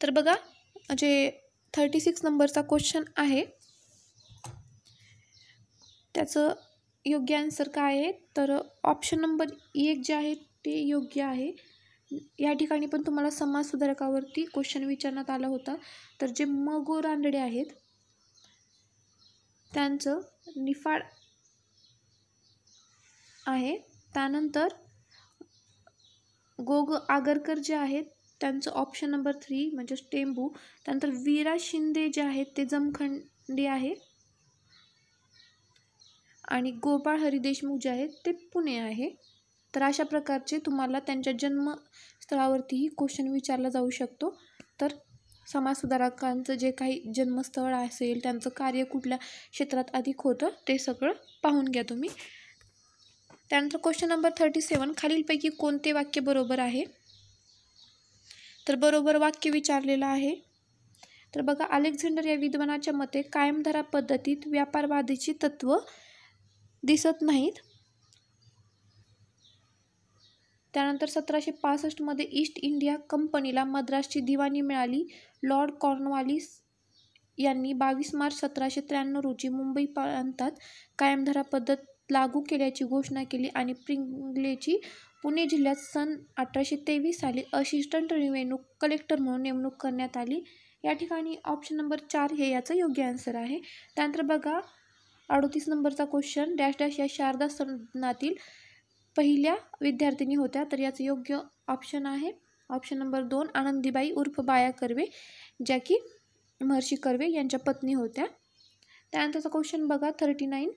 तर बघा जे थर्टी सिक्स नंबरचा क्वेश्चन आहे त्याचं योग्य आन्सर काय आहे तर ऑप्शन नंबर एक जे आहे ते योग्य आहे या ठिकाणी पण तुम्हाला सुधारकावरती क्वेश्चन विचारण्यात आला होता तर जे मगो रांडडे रानडे आहेत त्यांचं निफाड आहे त्यानंतर गोग आगरकर जे आहेत त्यांचं ऑप्शन नंबर थ्री म्हणजे टेंबू त्यानंतर वीरा शिंदे जे आहेत ते जमखंडी आहे आणि गोपाळ हरी जे आहेत ते पुणे आहे तर अशा प्रकारचे तुम्हाला त्यांच्या जन्मस्थळावरतीही क्वेश्चन विचारला जाऊ शकतो तर समाजसुधारकांचं जे काही जन्मस्थळ असेल त्यांचं कार्य कुठल्या क्षेत्रात अधिक होतं ते सगळं पाहून घ्या तुम्ही त्यानंतर क्वेश्चन नंबर थर्टी सेवन खालीलपैकी कोणते वाक्य बरोबर आहे तर बरोबर वाक्य विचारलेलं आहे तर बघा अलेक्झांडर या विद्वानाच्या मते कायमधारा पद्धतीत व्यापारवादीची तत्त्व दिसत नाहीत त्यानंतर सतराशे पासष्टमध्ये ईस्ट इंडिया कंपनीला मद्रासची दिवाणी मिळाली लॉर्ड कॉर्नवालिस यांनी बावीस मार्च सतराशे त्र्याण्णव रोजी मुंबई प्रांतात कायमधारा पद्धत लागू केल्याची घोषणा केली आणि प्रिंगलेची पुणे जिल्ह्यात सन अठराशे तेवीस साली असिस्टंट रेव्हेन्यू कलेक्टर म्हणून नेमणूक करण्यात आली या ठिकाणी ऑप्शन नंबर चार हे याचं योग्य आन्सर आहे त्यानंतर बघा अडोतीस नंबरचा क्वेश्चन डॅश डॅश या शारदा सदनातील पहिल्या विद्यार्थिनी होत्या तर याचं योग्य ऑप्शन आहे ऑप्शन नंबर दोन आनंदीबाई उर्फ बाया कर्वे ज्या की महर्षी कर्वे यांच्या पत्नी होत्या त्यानंतरचा क्वेश्चन बघा थर्टी नाईन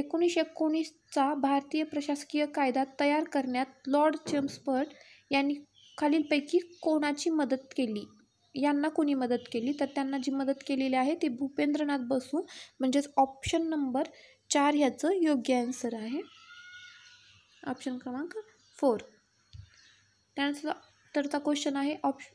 एकोणीसशे एकोणीसचा भारतीय प्रशासकीय कायदा तयार करण्यात लॉर्ड चम्सपर्ट यांनी खालीलपैकी कोणाची मदत केली यांना कोणी मदत केली तर त्यांना जी मदत केलेली आहे ती भूपेंद्रनाथ बसू म्हणजेच ऑप्शन नंबर चार ह्याचं योग्य आन्सर आहे ऑप्शन क्रमांक फोर त्यानंतर तरचा क्वेश्चन आहे ऑप्शन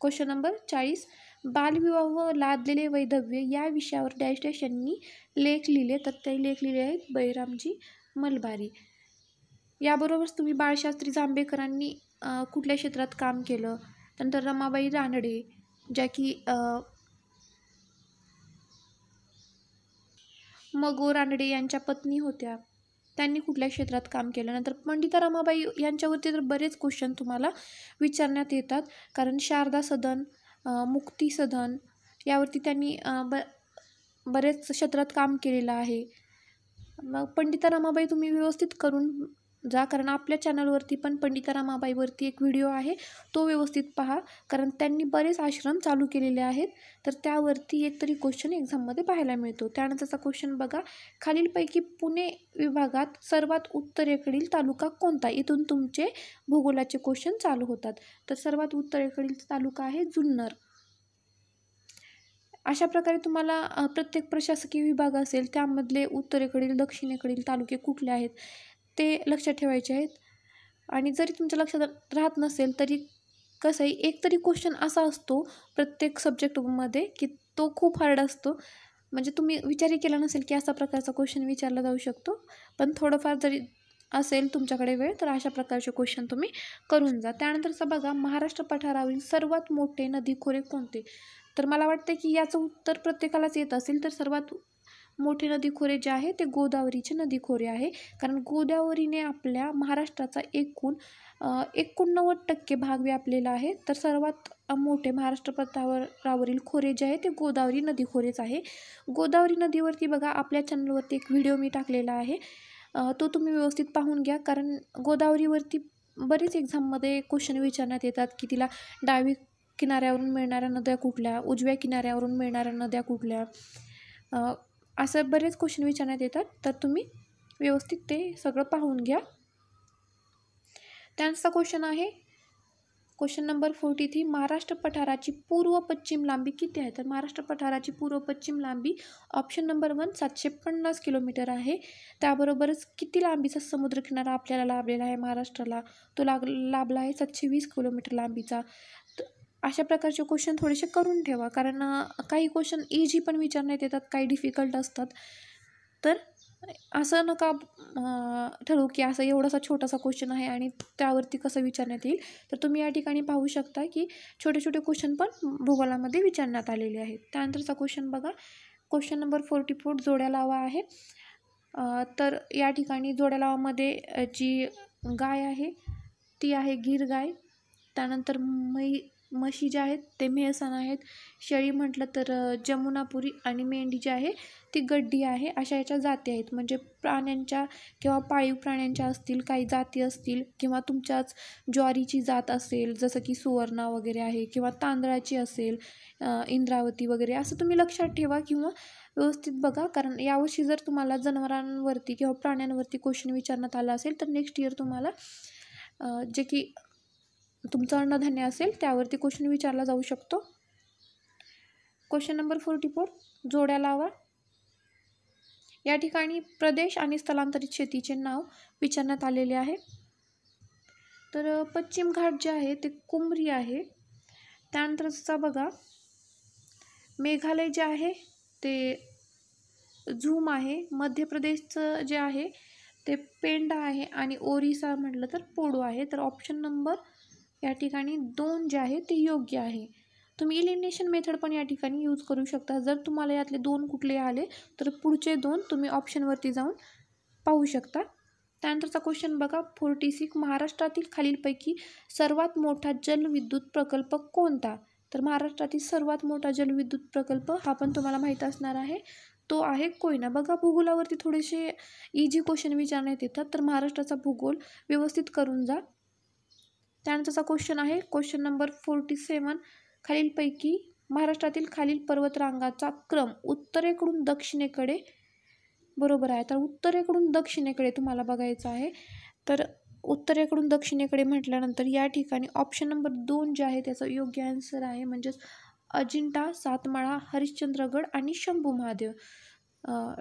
क्वेश्चन नंबर चाळीस बालविवाह व लादलेले वैधव्य या विषयावर डॅश डॅश यांनी लेख लिहिले तर ते लेख लिहिले आहेत बैरामजी मलबारी याबरोबरच तुम्ही बाळशास्त्री जांभेकरांनी कुठल्या क्षेत्रात काम केलं त्यानंतर रमाबाई रानडे ज्या की मग रानडे यांच्या पत्नी होत्या त्यांनी कुठल्या क्षेत्रात काम केलं नंतर पंडिता रमाबाई यांच्यावरती तर बरेच क्वेश्चन तुम्हाला विचारण्यात येतात कारण शारदा सदन मुक्ती सदन यावरती त्यांनी ब बरेच क्षेत्रात काम केलेलं आहे मग पंडिता रमाबाई तुम्ही व्यवस्थित करून जा कारण आपल्या चॅनलवरती पण पंडिता रमाबाईवरती एक व्हिडिओ आहे तो व्यवस्थित पहा कारण त्यांनी बरेच आश्रम चालू केलेले आहेत तर त्यावरती एक तरी क्वेश्चन एक्झाममध्ये पाहायला मिळतो त्यानंतरचा क्वेश्चन बघा खालीलपैकी पुणे विभागात सर्वात उत्तरेकडील तालुका कोणता इथून तुमचे भूगोलाचे क्वेश्चन चालू होतात तर सर्वात उत्तरेकडील तालुका आहे जुन्नर अशा प्रकारे तुम्हाला प्रत्येक प्रशासकीय विभाग असेल त्यामधले उत्तरेकडील दक्षिणेकडील तालुके कुठले आहेत ते लक्षात ठेवायचे आहेत आणि जरी तुमच्या लक्षात राहत नसेल तरी कसं आहे एक तरी क्वेश्चन असा असतो प्रत्येक सब्जेक्टमध्ये की तो खूप हार्ड असतो म्हणजे तुम्ही विचारही केला नसेल की असा प्रकारचा क्वेश्चन विचारला जाऊ शकतो पण थोडंफार जरी असेल तुमच्याकडे वेळ तर अशा प्रकारचे क्वेश्चन तुम्ही करून जा त्यानंतरचा बघा महाराष्ट्र पठारावरील सर्वात मोठे नदी खोरे कोणते तर मला वाटते की याचं उत्तर प्रत्येकालाच येत असेल तर सर्वात मोठे नदीखोरे जे आहे ते गोदावरीचे नदीखोरे आहे कारण गोदावरीने आपल्या महाराष्ट्राचा एकूण एकोणनव्वद टक्के भाग व्यापलेला आहे तर सर्वात मोठे महाराष्ट्र पठारावरील खोरे जे आहे ते गोदावरी नदीखोरेच आहे गोदावरी नदीवरती बघा आपल्या चॅनलवरती एक व्हिडिओ मी टाकलेला आहे तो तुम्ही व्यवस्थित पाहून घ्या कारण गोदावरीवरती बरेच एक्झाममध्ये क्वेश्चन विचारण्यात येतात की तिला डावी किनाऱ्यावरून मिळणाऱ्या नद्या कुठल्या उजव्या किनाऱ्यावरून मिळणाऱ्या नद्या कुठल्या असं बरेच क्वेश्चन विचारण्यात येतात तर तुम्ही व्यवस्थित ते सगळं पाहून घ्या त्यांचा क्वेश्चन आहे question number forty three Maharashtra पठाराची पूर्व पश्चिम लांबी किती आहे तर महाराष्ट्र पठाराची पूर्व पश्चिम लांबी ऑप्शन नंबर वन सातशे पन्नास किलोमीटर आहे त्याबरोबरच किती लांबीचा समुद्रकिनारा आपल्याला लाभलेला आहे महाराष्ट्राला तो लाग लाभला आहे सातशे वीस किलोमीटर लांबीचा अशा प्रकारचे क्वेश्चन थोडेसे करून ठेवा कारण काही क्वेश्चन इजी पण विचारण्यात येतात काही डिफिकल्ट असतात तर असं नका ठरवू की असं एवढासा छोटासा क्वेश्चन आहे आणि त्यावरती कसं विचारण्यात येईल तर तुम्ही या ठिकाणी पाहू शकता की छोटे छोटे क्वेश्चन पण भूगोलामध्ये विचारण्यात आलेले आहेत त्यानंतरचा क्वेश्चन बघा क्वेश्चन नंबर फोर्टी फोर जोड्या लावा आहे तर या ठिकाणी जोड्या लावामध्ये जी गाय आहे ती आहे गीर गाय त्यानंतर मै म्हशी जे आहेत ते मेहसन आहेत शेळी म्हटलं तर जमुनापुरी आणि मेंढी जी आहे ती गड्डी आहे अशा याच्या जाती आहेत म्हणजे प्राण्यांच्या किंवा पाळीव प्राण्यांच्या असतील काही जाती असतील किंवा तुमच्याच ज्वारीची जात असेल जसं की सुवर्णा वगैरे आहे किंवा तांदळाची असेल इंद्रावती वगैरे असं तुम्ही लक्षात ठेवा किंवा व्यवस्थित बघा कारण यावर्षी जर तुम्हाला जनावरांवरती किंवा प्राण्यांवरती क्वेश्चन विचारण्यात आला असेल तर नेक्स्ट इयर तुम्हाला जे की तुमचं अन्नधान्य असेल त्यावरती क्वेश्चन विचारला जाऊ शकतो क्वेश्चन नंबर फोर्टी फोर जोड्या लावा या ठिकाणी प्रदेश आणि स्थलांतरित शेतीचे नाव विचारण्यात आलेले आहे तर पश्चिम घाट जे आहे ते कुंभरी आहे त्यानंतरचा बघा मेघालय जे आहे ते झूम आहे मध्य प्रदेशचं जे आहे ते पेंडा आहे आणि ओरिसा म्हटलं तर पोडू आहे तर ऑप्शन नंबर या ठिकाणी दोन जे आहे ते योग्य आहे तुम्ही इलिमिनेशन मेथड पण या ठिकाणी यूज करू शकता जर तुम्हाला यातले दोन कुठले आले तर पुढचे दोन तुम्ही ऑप्शनवरती जाऊन पाहू शकता त्यानंतरचा क्वेश्चन बघा फोर्टी सिक्स महाराष्ट्रातील खालीलपैकी सर्वात मोठा जलविद्युत प्रकल्प कोणता तर महाराष्ट्रातील सर्वात मोठा जलविद्युत प्रकल्प हा पण तुम्हाला माहीत असणार आहे तो आहे कोयना बघा भूगोलावरती थोडेसे इजी क्वेश्चन विचारण्यात येतात तर महाराष्ट्राचा भूगोल व्यवस्थित करून जा त्यानंतरचा क्वेश्चन आहे क्वेश्चन नंबर फोर्टी सेवन खालीलपैकी महाराष्ट्रातील खालील पर्वतरांगाचा क्रम उत्तरेकडून दक्षिणेकडे बरोबर आहे तर उत्तरेकडून दक्षिणेकडे तुम्हाला बघायचं आहे तर उत्तरेकडून दक्षिणेकडे म्हटल्यानंतर या ठिकाणी ऑप्शन नंबर दोन जे आहे त्याचं योग्य आन्सर आहे म्हणजेच अजिंठा सातमाळा हरिश्चंद्रगड आणि शंभू महादेव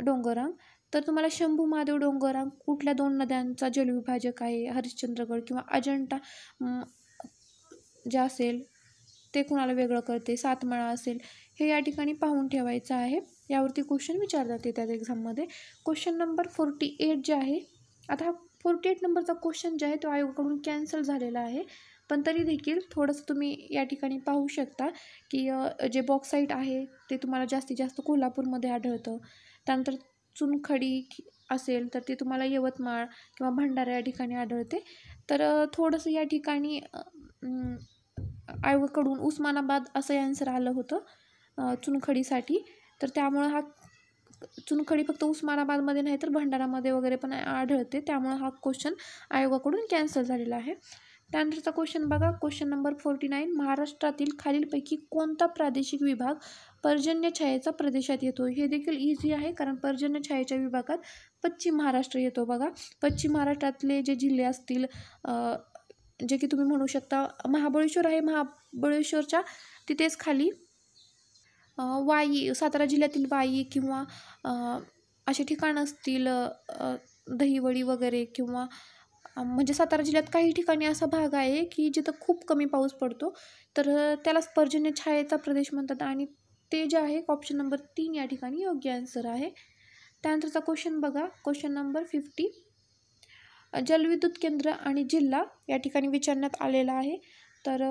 डोंगरांग तर तुम्हाला शंभू महादेव डोंगर कुठल्या दोन नद्यांचा जलविभाजक आहे हरिश्चंद्रगड किंवा अजंटा जे असेल ते कुणाला वेगळं करते सातमाळा असेल हे या ठिकाणी पाहून ठेवायचं आहे यावरती क्वेश्चन विचारतात येतात एक्झाममध्ये क्वेश्चन नंबर फोर्टी एट जे आहे आता हा फोर्टी एट नंबरचा क्वेश्चन जे आहे तो आयोगाकडून कॅन्सल झालेला आहे पण तरी देखील थोडंसं तुम्ही या ठिकाणी पाहू शकता की जे बॉक्साईट आहे ते तुम्हाला जास्तीत जास्त कोल्हापूरमध्ये आढळतं त्यानंतर चुनखडी असेल तर ते तुम्हाला यवतमाळ किंवा भंडारा या ठिकाणी आढळते तर थोडंसं या ठिकाणी आयोगाकडून उस्मानाबाद असं ॲन्सर आलं होतं चुनखडीसाठी तर त्यामुळं हा चुनखडी फक्त उस्मानाबादमध्ये नाही तर भंडारामध्ये वगैरे पण आढळते त्यामुळं हा क्वेश्चन आयोगाकडून कॅन्सल झालेला आहे त्यानंतरचा क्वेश्चन बघा क्वेश्चन नंबर फोर्टी नाईन महाराष्ट्रातील खालीलपैकी कोणता प्रादेशिक विभाग पर्जन्य छायेचा प्रदेशात येतो हे देखील इझी आहे कारण पर्जन्य छायेच्या विभागात पश्चिम महाराष्ट्र येतो बघा पश्चिम महाराष्ट्रातले जे जिल्हे असतील जे की तुम्ही म्हणू शकता महाबळेश्वर आहे महाबळेश्वरच्या तिथेच खाली वाई सातारा जिल्ह्यातील वाई किंवा असे ठिकाण असतील दहीवडी वगैरे किंवा म्हणजे सातारा जिल्ह्यात काही ठिकाणी असा भाग आहे की जिथं खूप कमी पाऊस पडतो तर त्याला पर्जन्य छायेचा प्रदेश म्हणतात आणि ते जे आहे ऑप्शन नंबर तीन या ठिकाणी योग्य आन्सर आहे त्यानंतरचा क्वेश्चन बघा क्वेश्चन नंबर फिफ्टी जलविद्युत केंद्र आणि जिल्हा या ठिकाणी विचारण्यात आलेला आहे तर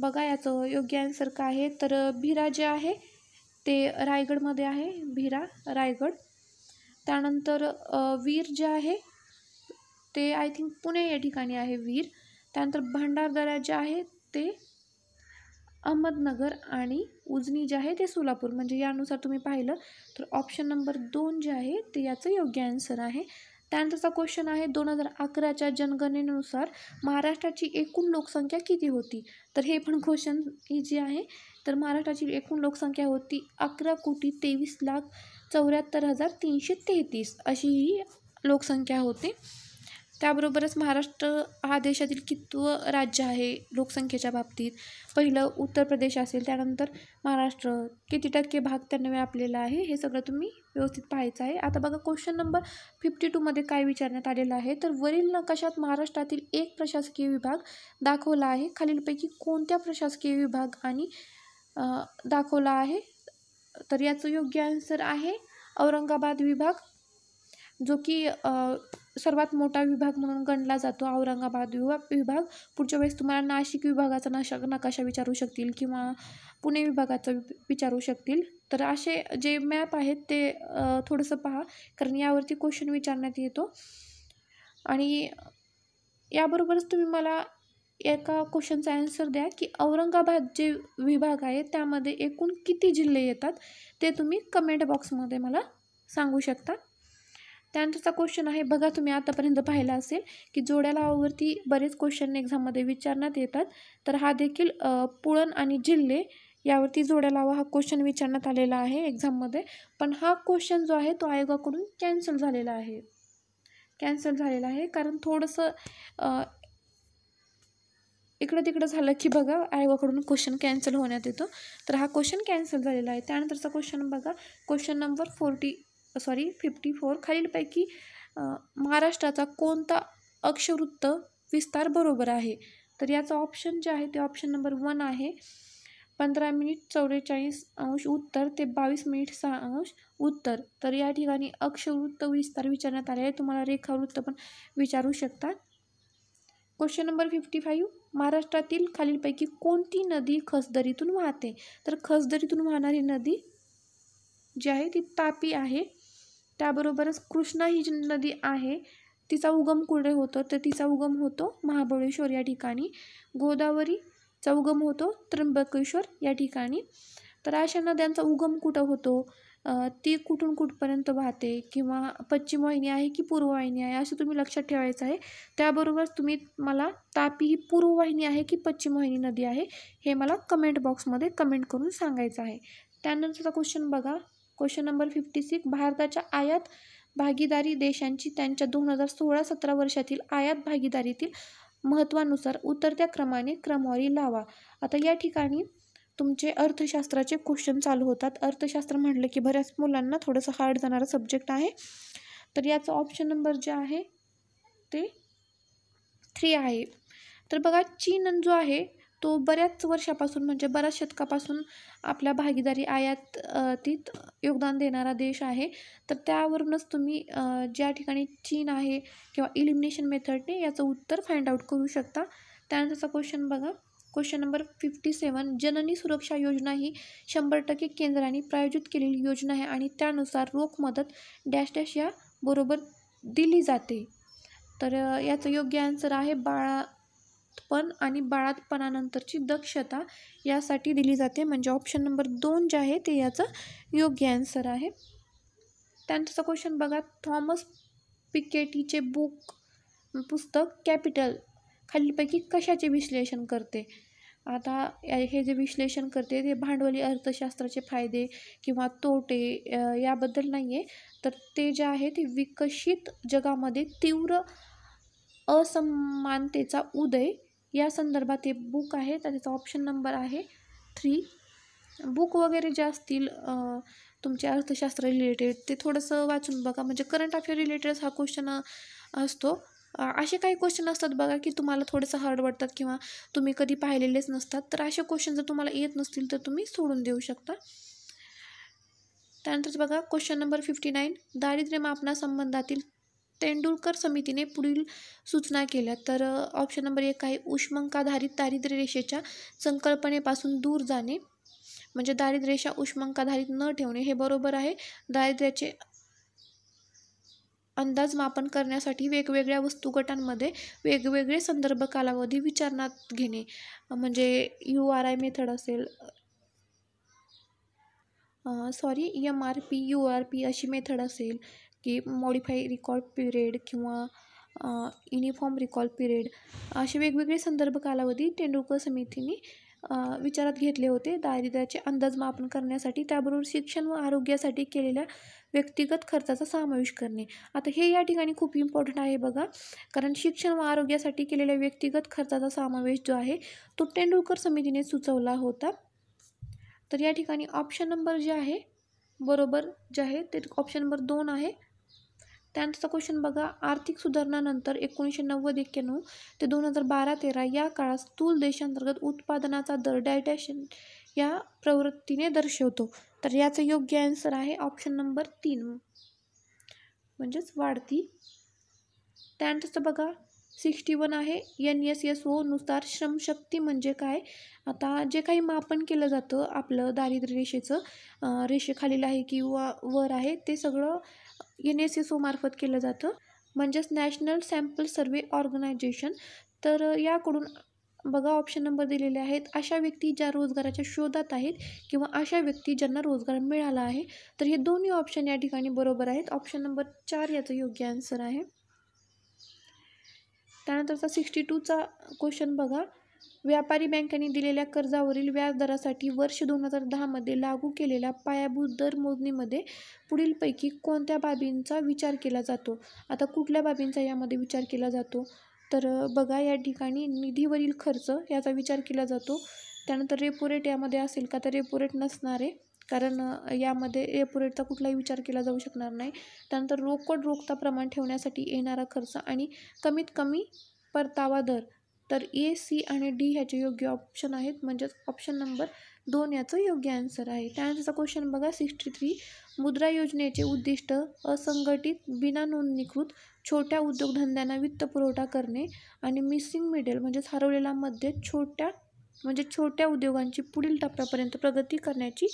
बघा याचं योग्य आन्सर काय आहे तर भिरा जे आहे ते रायगडमध्ये आहे भिरा रायगड त्यानंतर वीर जे आहे ते आय थिंक पुणे या ठिकाणी आहे वीर त्यानंतर भंडारदरा जे आहे ते अहमदनगर आणि उजनी जे आहे ते सोलापूर म्हणजे यानुसार तुम्ही पाहिलं तर ऑप्शन नंबर दोन जे आहे ते याचं योग्य आन्सर आहे त्यानंतरचा क्वेश्चन आहे दोन हजार अकराच्या जनगणनेनुसार महाराष्ट्राची एकूण लोकसंख्या किती होती तर हे पण क्वेश्चन ही जी आहे तर महाराष्ट्राची एकूण लोकसंख्या होती अकरा कोटी तेवीस लाख चौऱ्याहत्तर हजार तीनशे तेहतीस अशी ही लोकसंख्या होती त्याबरोबरच महाराष्ट्र हा देशातील कितव राज्य आहे लोकसंख्येच्या बाबतीत पहिलं उत्तर प्रदेश असेल त्यानंतर महाराष्ट्र किती टक्के भाग त्यांना व्यापलेला आहे हे सगळं तुम्ही व्यवस्थित पाहायचं आहे आता बघा क्वेश्चन नंबर फिफ्टी टूमध्ये काय विचारण्यात आलेलं आहे तर वरील नकाशात महाराष्ट्रातील एक प्रशासकीय विभाग दाखवला आहे खालीलपैकी कोणत्या प्रशासकीय विभाग आणि दाखवला आहे तर याचं योग्य आन्सर आहे औरंगाबाद विभाग जो की सर्वात मोठा विभाग म्हणून गणला जातो औरंगाबाद विभाग विभाग पुढच्या वेळेस तुम्हाला नाशिक विभागाचा नाशा नकाशा विचारू शकतील किंवा पुणे विभागाचा विचारू शकतील तर असे जे मॅप आहेत ते थोडंसं पहा कारण यावरती क्वेश्चन विचारण्यात येतो आणि याबरोबरच तुम्ही मला एका क्वेश्चनचा आन्सर द्या की औरंगाबाद जे विभाग आहे त्यामध्ये एकूण किती जिल्हे येतात ते तुम्ही कमेंट बॉक्समध्ये मला सांगू शकता त्यानंतरचा क्वेश्चन आहे बघा तुम्ही आतापर्यंत पाहिला असेल की जोड्या लावावरती बरेच क्वेश्चन एक्झाममध्ये विचारण्यात येतात तर हा देखील पुळण आणि जिल्हे यावरती जोड्या लावा हा क्वेश्चन विचारण्यात आलेला आहे एक्झाममध्ये पण हा क्वेश्चन जो आहे तो आयोगाकडून कॅन्सल झालेला आहे कॅन्सल झालेला आहे कारण थोडंसं इकडं तिकडं झालं की बघा आयोगाकडून क्वेश्चन कॅन्सल होण्यात येतो तर हा क्वेश्चन कॅन्सल झालेला आहे त्यानंतरचा क्वेश्चन बघा question number forty sorry fifty four खालीलपैकी महाराष्ट्राचा कोणता अक्षवृत्त विस्तार बरोबर आहे तर याचं ऑप्शन जे आहे ते ऑप्शन नंबर वन आहे पंधरा मिनिट चौवेचाळीस अंश उत्तर ते बावीस मिनिट सहा अंश उत्तर तर या ठिकाणी अक्षवृत्त विस्तार विचारण्यात आले आहे तुम्हाला रेखावृत्त पण विचारू शकता क्वेश्चन नंबर फिफ्टी फाईव्ह महाराष्ट्रातील खालीलपैकी कोणती नदी खसदरीतून वाहते तर खसदरीतून वाहणारी नदी जी आहे ती तापी आहे त्याबरोबरच कृष्णा ही जी नदी आहे तिचा उगम कुठे होतो तर तिचा उगम होतो महाबळेश्वर या ठिकाणी गोदावरीचा उगम होतो त्र्यंबकेश्वर या ठिकाणी तर अशा नद्यांचा उगम कुठं होतो ती कुठून कुठपर्यंत वाहते किंवा पश्चिम वाहिनी आहे की पूर्व वाहिनी आहे असं तुम्ही लक्षात ठेवायचं आहे त्याबरोबरच तुम्ही मला तापी ही पूर्व वाहिनी आहे की पश्चिम वाहिनी नदी आहे हे मला कमेंट बॉक्समध्ये कमेंट करून सांगायचं आहे त्यानंतरचा क्वेश्चन बघा क्वेश्चन नंबर फिफ्टी सिक्स भारताच्या आयात भागीदारी देशांची त्यांच्या दोन हजार सोळा सतरा वर्षातील आयात भागीदारीतील महत्त्वानुसार उतरत्या क्रमाने क्रमवारी लावा आता या ठिकाणी तुमचे अर्थशास्त्राचे क्वेश्चन चालू होतात अर्थशास्त्र म्हटलं की बऱ्याच मुलांना थोडंसं हार्ड जाणारा सब्जेक्ट आहे तर याचं ऑप्शन नंबर जे आहे ते थ्री आहे तर बघा चीन जो आहे तो बऱ्याच वर्षापासून म्हणजे बऱ्याच शतकापासून आपल्या भागीदारी आयातीत योगदान देणारा देश आहे तर त्यावरूनच तुम्ही ज्या ठिकाणी चीन आहे किंवा इलिमिनेशन मेथडने याचं उत्तर फाइंड आउट करू शकता त्यानंतरचा क्वेश्चन बघा question number fifty seven Janani Suraksha Yojana ही शंभर टक्के केंद्राने प्रायोजित केलेली योजना आहे आणि त्यानुसार रोख मदत डॅश डॅश या बरोबर दिली जाते तर याचं योग्य आन्सर आहे बाळा बाळातपण आणि बाळातपणानंतरची दक्षता यासाठी दिली जाते म्हणजे ऑप्शन नंबर दोन जे आहे ते याचं योग्य ॲन्सर आहे त्यानंतरचा क्वेश्चन बघा थॉमस पिकेटीचे बुक पुस्तक कॅपिटल खालीलपैकी कशाचे विश्लेषण करते आता हे जे विश्लेषण करते ते भांडवली अर्थशास्त्राचे फायदे किंवा तोटे याबद्दल नाही आहे तर ते जे आहे ते विकसित जगामध्ये तीव्र असमानतेचा उदय या संदर्भात एक बुक आहे त्याचा ऑप्शन नंबर आहे थ्री बुक वगैरे जे असतील तुमच्या अर्थशास्त्र रिलेटेड ते थोडंसं वाचून बघा म्हणजे करंट अफेअर रिलेटेड हा क्वेश्चन असतो असे काही क्वेश्चन असतात बघा की तुम्हाला थोडंसं हार्ड वाटतात किंवा तुम्ही कधी पाहिलेलेच नसतात तर असे क्वेश्चन जर तुम्हाला येत नसतील तर तुम्ही सोडून देऊ शकता त्यानंतर बघा क्वेश्चन नंबर फिफ्टी नाईन दारिद्र्य मापनासंबंधातील तेंडुलकर समितीने पुढील सूचना केल्या तर ऑप्शन नंबर एक आहे उष्मांकाधारित दारिद्र्य रेषेच्या संकल्पनेपासून दूर जाणे म्हणजे रेषा उष्मांकाधारित न ठेवणे हे बरोबर आहे दारिद्र्याचे अंदाज मापन करण्यासाठी वेगवेगळ्या गटांमध्ये वेगवेगळे संदर्भ कालावधी विचारणात घेणे म्हणजे यू आर आय मेथड असेल sorry M R P U R P अशी मेथड असेल की मॉडिफाय रिकॉर्ड पिरियड किंवा युनिफॉर्म रिकॉल पिरियड असे वेगवेगळे संदर्भ कालावधी तेंडुलकर समितीने विचारात घेतले होते दारिद्र्याचे अंदाजमापन करण्यासाठी त्याबरोबर शिक्षण व आरोग्यासाठी केलेल्या व्यक्तिगत खर्चाचा समावेश करणे आता हे या ठिकाणी खूप इम्पॉर्टंट आहे बघा कारण शिक्षण व आरोग्यासाठी केलेल्या व्यक्तिगत खर्चाचा समावेश जो आहे तो तेंडुलकर समितीने सुचवला होता तर या ठिकाणी ऑप्शन नंबर जे आहे बरोबर जे आहे ते ऑप्शन नंबर दोन आहे त्यानंतरचा क्वेश्चन बघा आर्थिक सुधारणानंतर एकोणीसशे नव्वद एक्क्याण्णव ते दोन हजार बारा तेरा या काळात स्थूल देशांतर्गत उत्पादनाचा दर डायटॅशन या प्रवृत्तीने दर्शवतो तर याचं योग्य आन्सर आहे ऑप्शन नंबर तीन म्हणजेच वाढती त्यानंतरचं बघा सिक्स्टी वन आहे एन एस एस ओनुसार श्रमशक्ती म्हणजे काय आता जे काही मापन केलं जातं आपलं दारिद्र्य रेषेचं रेषेखालील आहे किंवा वर आहे ते सगळं एन एस एस ओमार्फत केलं जातं म्हणजेच नॅशनल सॅम्पल सर्वे ऑर्गनायझेशन तर याकडून बघा ऑप्शन नंबर दिलेले आहेत अशा व्यक्ती ज्या रोजगाराच्या शोधात आहेत किंवा अशा व्यक्ती ज्यांना रोजगार मिळाला आहे तर हे दोन्ही ऑप्शन या ठिकाणी बरोबर आहेत ऑप्शन नंबर चार याचं योग्य आन्सर आहे त्यानंतरचा सिक्स्टी टूचा क्वेश्चन बघा व्यापारी बँकांनी दिलेल्या कर्जावरील व्याजदरासाठी वर्ष दोन हजार दहामध्ये लागू केलेल्या पायाभूत दर मोजणीमध्ये पुढीलपैकी कोणत्या बाबींचा विचार केला जातो आता कुठल्या बाबींचा यामध्ये विचार केला जातो तर बघा या ठिकाणी निधीवरील खर्च याचा विचार केला जातो त्यानंतर रेपो रेट यामध्ये असेल का तर रेपो रेट नसणारे कारण यामध्ये रेपो रेटचा कुठलाही विचार केला जाऊ शकणार नाही त्यानंतर रोकड रोखता प्रमाण ठेवण्यासाठी येणारा खर्च आणि कमीत कमी परतावा दर तर ए सी आणि डी ह्याचे योग्य ऑप्शन आहेत म्हणजेच ऑप्शन नंबर दोन याचं योग्य आन्सर आहे त्यानंतरचा क्वेश्चन बघा सिक्स्टी थ्री मुद्रा योजनेचे उद्दिष्ट असंघटित बिना नोंदणीकृत छोट्या उद्योगधंद्यांना पुरवठा करणे आणि मिसिंग मिडल म्हणजेच हरवलेला मध्य छोट्या म्हणजे छोट्या उद्योगांची पुढील टप्प्यापर्यंत प्रगती करण्याची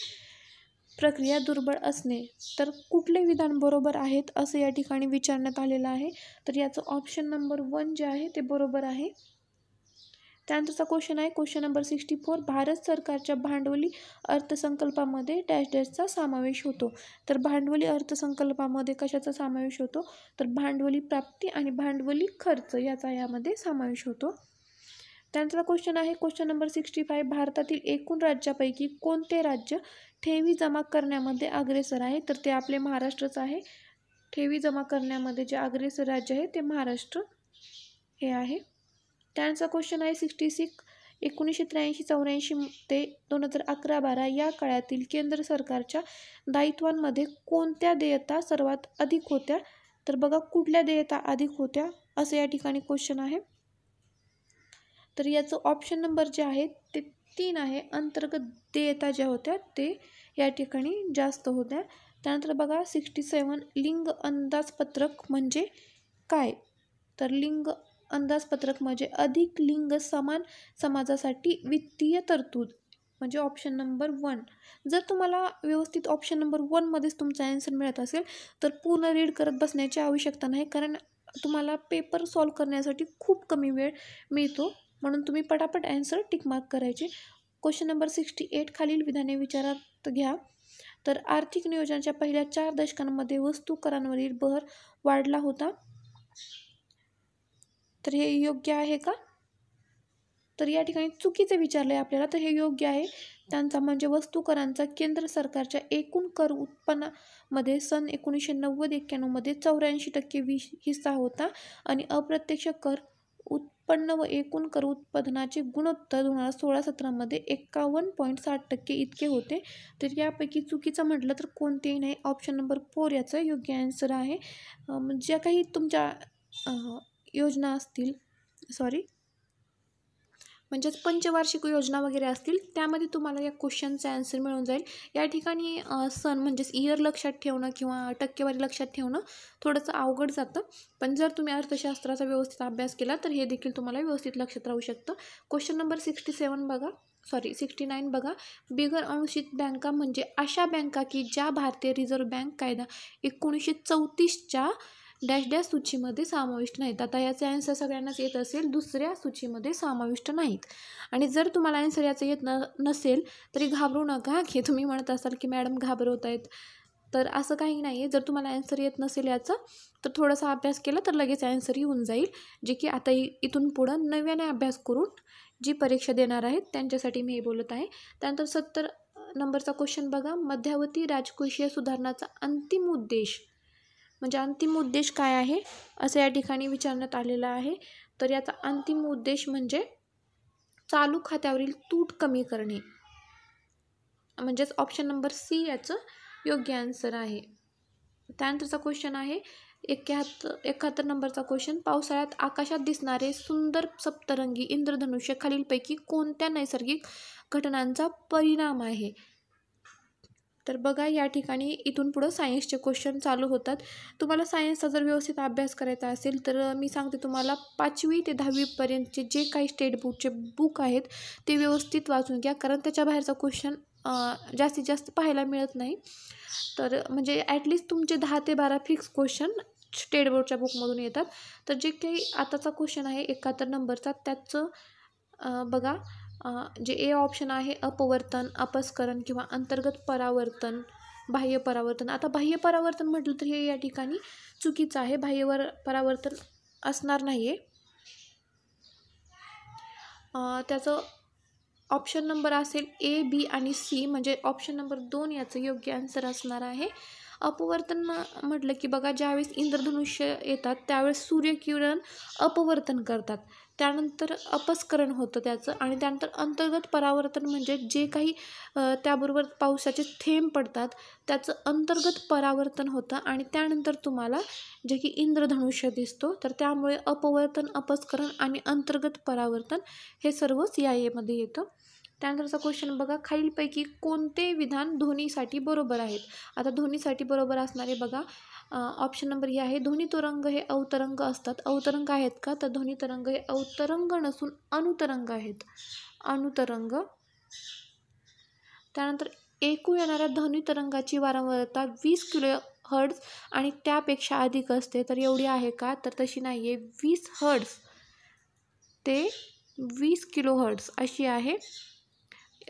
प्रक्रिया दुर्बळ असणे तर कुठले विधान बरोबर आहेत असं या ठिकाणी विचारण्यात आलेलं आहे तर याचं ऑप्शन नंबर वन जे आहे ते बरोबर आहे त्यानंतरचा क्वेश्चन आहे question number sixty four Bharat सरकारच्या भांडवली अर्थसंकल्पामध्ये डॅश डॅशचा समावेश होतो तर भांडवली अर्थसंकल्पामध्ये कशाचा समावेश होतो तर भांडवली प्राप्ती आणि भांडवली खर्च याचा यामध्ये समावेश होतो त्यानंतरचा क्वेश्चन आहे क्वेश्चन नंबर सिक्स्टी फाय भारतातील एकूण राज्यापैकी कोणते राज्य ठेवी जमा करण्यामध्ये अग्रेसर आहे तर ते आपले महाराष्ट्रच आहे ठेवी जमा करण्यामध्ये जे अग्रेसर राज्य आहे ते महाराष्ट्र हे आहे त्यांचा क्वेश्चन आहे सिक्स्टी सिक्स एकोणीसशे त्र्याऐंशी चौऱ्याऐंशी ते दोन हजार अकरा बारा या काळातील केंद्र सरकारच्या दायित्वांमध्ये कोणत्या देयता सर्वात अधिक होत्या तर बघा कुठल्या देयता अधिक होत्या असं या ठिकाणी क्वेश्चन आहे तर याचं ऑप्शन नंबर जे आहे ते तीन आहे अंतर्गत देयता ज्या होत्या ते या ठिकाणी जास्त होत्या त्यानंतर बघा सिक्स्टी सेवन लिंग अंदाजपत्रक म्हणजे काय तर लिंग अंदाजपत्रक म्हणजे अधिक लिंग समान समाजासाठी वित्तीय तरतूद म्हणजे ऑप्शन नंबर वन जर तुम्हाला व्यवस्थित ऑप्शन नंबर वनमध्येच तुमचा ॲन्सर मिळत असेल तर पूर्ण रीड करत बसण्याची आवश्यकता नाही कारण तुम्हाला पेपर सॉल्व करण्यासाठी खूप कमी वेळ मिळतो म्हणून तुम्ही पटापट ॲन्सर टिकमार्क करायचे क्वेश्चन नंबर सिक्स्टी एट खालील विधाने विचारात घ्या तर आर्थिक नियोजनाच्या पहिल्या चार दशकांमध्ये वस्तू करांवरील भर वाढला होता तर हे योग्य आहे का तर या ठिकाणी चुकीचं विचारलं आहे आपल्याला तर हे योग्य आहे त्यांचा म्हणजे वस्तूकरांचा केंद्र सरकारच्या एकूण कर उत्पन्नामध्ये सन एकोणीसशे नव्वद एक्क्याण्णवमध्ये चौऱ्याऐंशी टक्के वि हिस्सा होता आणि अप्रत्यक्ष कर उत्पन्न व एकूण कर उत्पादनाचे गुणोत्तर दोन हजार सोळा सतरामध्ये एक्कावन्न पॉईंट साठ टक्के इतके होते तर यापैकी चुकीचं म्हटलं तर कोणतेही नाही ऑप्शन नंबर फोर याचं योग्य आन्सर आहे ज्या काही तुमच्या योजना असतील सॉरी म्हणजेच पंचवार्षिक योजना वगैरे असतील त्यामध्ये तुम्हाला या क्वेश्चनचा आन्सर मिळून जाईल या ठिकाणी सण म्हणजेच इयर लक्षात ठेवणं किंवा टक्केवारी लक्षात ठेवणं थोडंसं अवघड जातं पण जर तुम्ही अर्थशास्त्राचा व्यवस्थित अभ्यास केला तर हे देखील तुम्हाला व्यवस्थित लक्षात राहू शकतं क्वेश्चन नंबर सिक्स्टी सेवन बघा सॉरी सिक्स्टी नाईन बघा बिगर अनुसूचित बँका म्हणजे अशा बँका की ज्या भारतीय रिझर्व्ह बँक कायदा एकोणीसशे चौतीसच्या डॅश डॅश सूचीमध्ये समाविष्ट नाहीत आता याचे आन्सर सगळ्यांनाच येत असेल दुसऱ्या सूचीमध्ये समाविष्ट नाहीत आणि जर तुम्हाला आन्सर याचं येत न नसेल तरी घाबरू नका की तुम्ही म्हणत असाल की मॅडम घाबरवत आहेत तर असं काही नाही आहे जर तुम्हाला आन्सर येत नसेल याचं तर थोडासा अभ्यास केला तर लगेच आन्सर येऊन जाईल जे की आता इथून पुढं नव्याने अभ्यास करून जी परीक्षा देणार आहेत त्यांच्यासाठी मी हे बोलत आहे त्यानंतर सत्तर नंबरचा क्वेश्चन बघा मध्यावती राजकोषीय सुधारणाचा अंतिम उद्देश म्हणजे अंतिम उद्देश काय आहे असं या ठिकाणी विचारण्यात आलेलं आहे तर याचा अंतिम उद्देश म्हणजे चालू खात्यावरील तूट कमी करणे म्हणजेच ऑप्शन नंबर सी याचं योग्य आन्सर आहे त्यानंतरचा क्वेश्चन आहे एकाहत्तर एकाहत्तर नंबरचा क्वेश्चन पावसाळ्यात आकाशात दिसणारे सुंदर सप्तरंगी इंद्रधनुष्य खालीलपैकी कोणत्या नैसर्गिक घटनांचा परिणाम आहे तर बघा या ठिकाणी इथून पुढं सायन्सचे क्वेश्चन चालू होतात तुम्हाला सायन्सचा जर व्यवस्थित अभ्यास करायचा असेल तर मी सांगते तुम्हाला पाचवी ते दहावीपर्यंतचे जे काही स्टेट बुकचे बुक आहेत ते व्यवस्थित वाचून घ्या कारण त्याच्या बाहेरचा क्वेश्चन जास्तीत जास्त पाहायला मिळत नाही तर म्हणजे ॲटलीस्ट तुमचे दहा ते बारा फिक्स क्वेश्चन स्टेट बोर्डच्या बुकमधून येतात तर जे काही आताचा क्वेश्चन आहे एकाहत्तर नंबरचा त्याचं बघा जे ए ऑप्शन आहे अपवर्तन अपस्करण किंवा अंतर्गत परावर्तन बाह्य परावर्तन आता बाह्य परावर्तन म्हटलं तर हे या ठिकाणी चुकीचं आहे बाह्यवर परावर्तन असणार नाही आहे त्याचं ऑप्शन नंबर असेल ए बी आणि सी म्हणजे ऑप्शन नंबर दोन याचं योग्य आन्सर असणार आहे अपवर्तन म्हटलं की बघा ज्यावेळेस इंद्रधनुष्य येतात त्यावेळेस सूर्यकिरण अपवर्तन करतात त्यानंतर अपस्करण होतं त्याचं आणि त्यानंतर अंतर्गत परावर्तन म्हणजे जे काही त्याबरोबर पावसाचे थेंब पडतात त्याचं अंतर्गत परावर्तन होतं आणि त्यानंतर तुम्हाला जे की इंद्रधनुष्य दिसतो तर त्यामुळे अपवर्तन अपस्करण आणि अंतर्गत परावर्तन हे सर्वच या येमध्ये येतं त्यानंतरचा क्वेश्चन बघा खालीलपैकी कोणते विधान ध्वनीसाठी बरोबर आहेत आता ध्वनीसाठी बरोबर असणारे बघा ऑप्शन नंबर हे आहे ध्वनी तरंग हे अवतरंग असतात अवतरंग आहेत का तर ध्वनी तरंग हे अवतरंग नसून अनुतरंग आहेत अनुतरंग त्यानंतर एकू येणाऱ्या ध्वनी तरंगाची वारंवारता वीस किलो हर्ड्स आणि त्यापेक्षा अधिक असते तर एवढी आहे का तर तशी नाही आहे वीस हर्ड्स ते वीस किलो हर्ड्स अशी आहे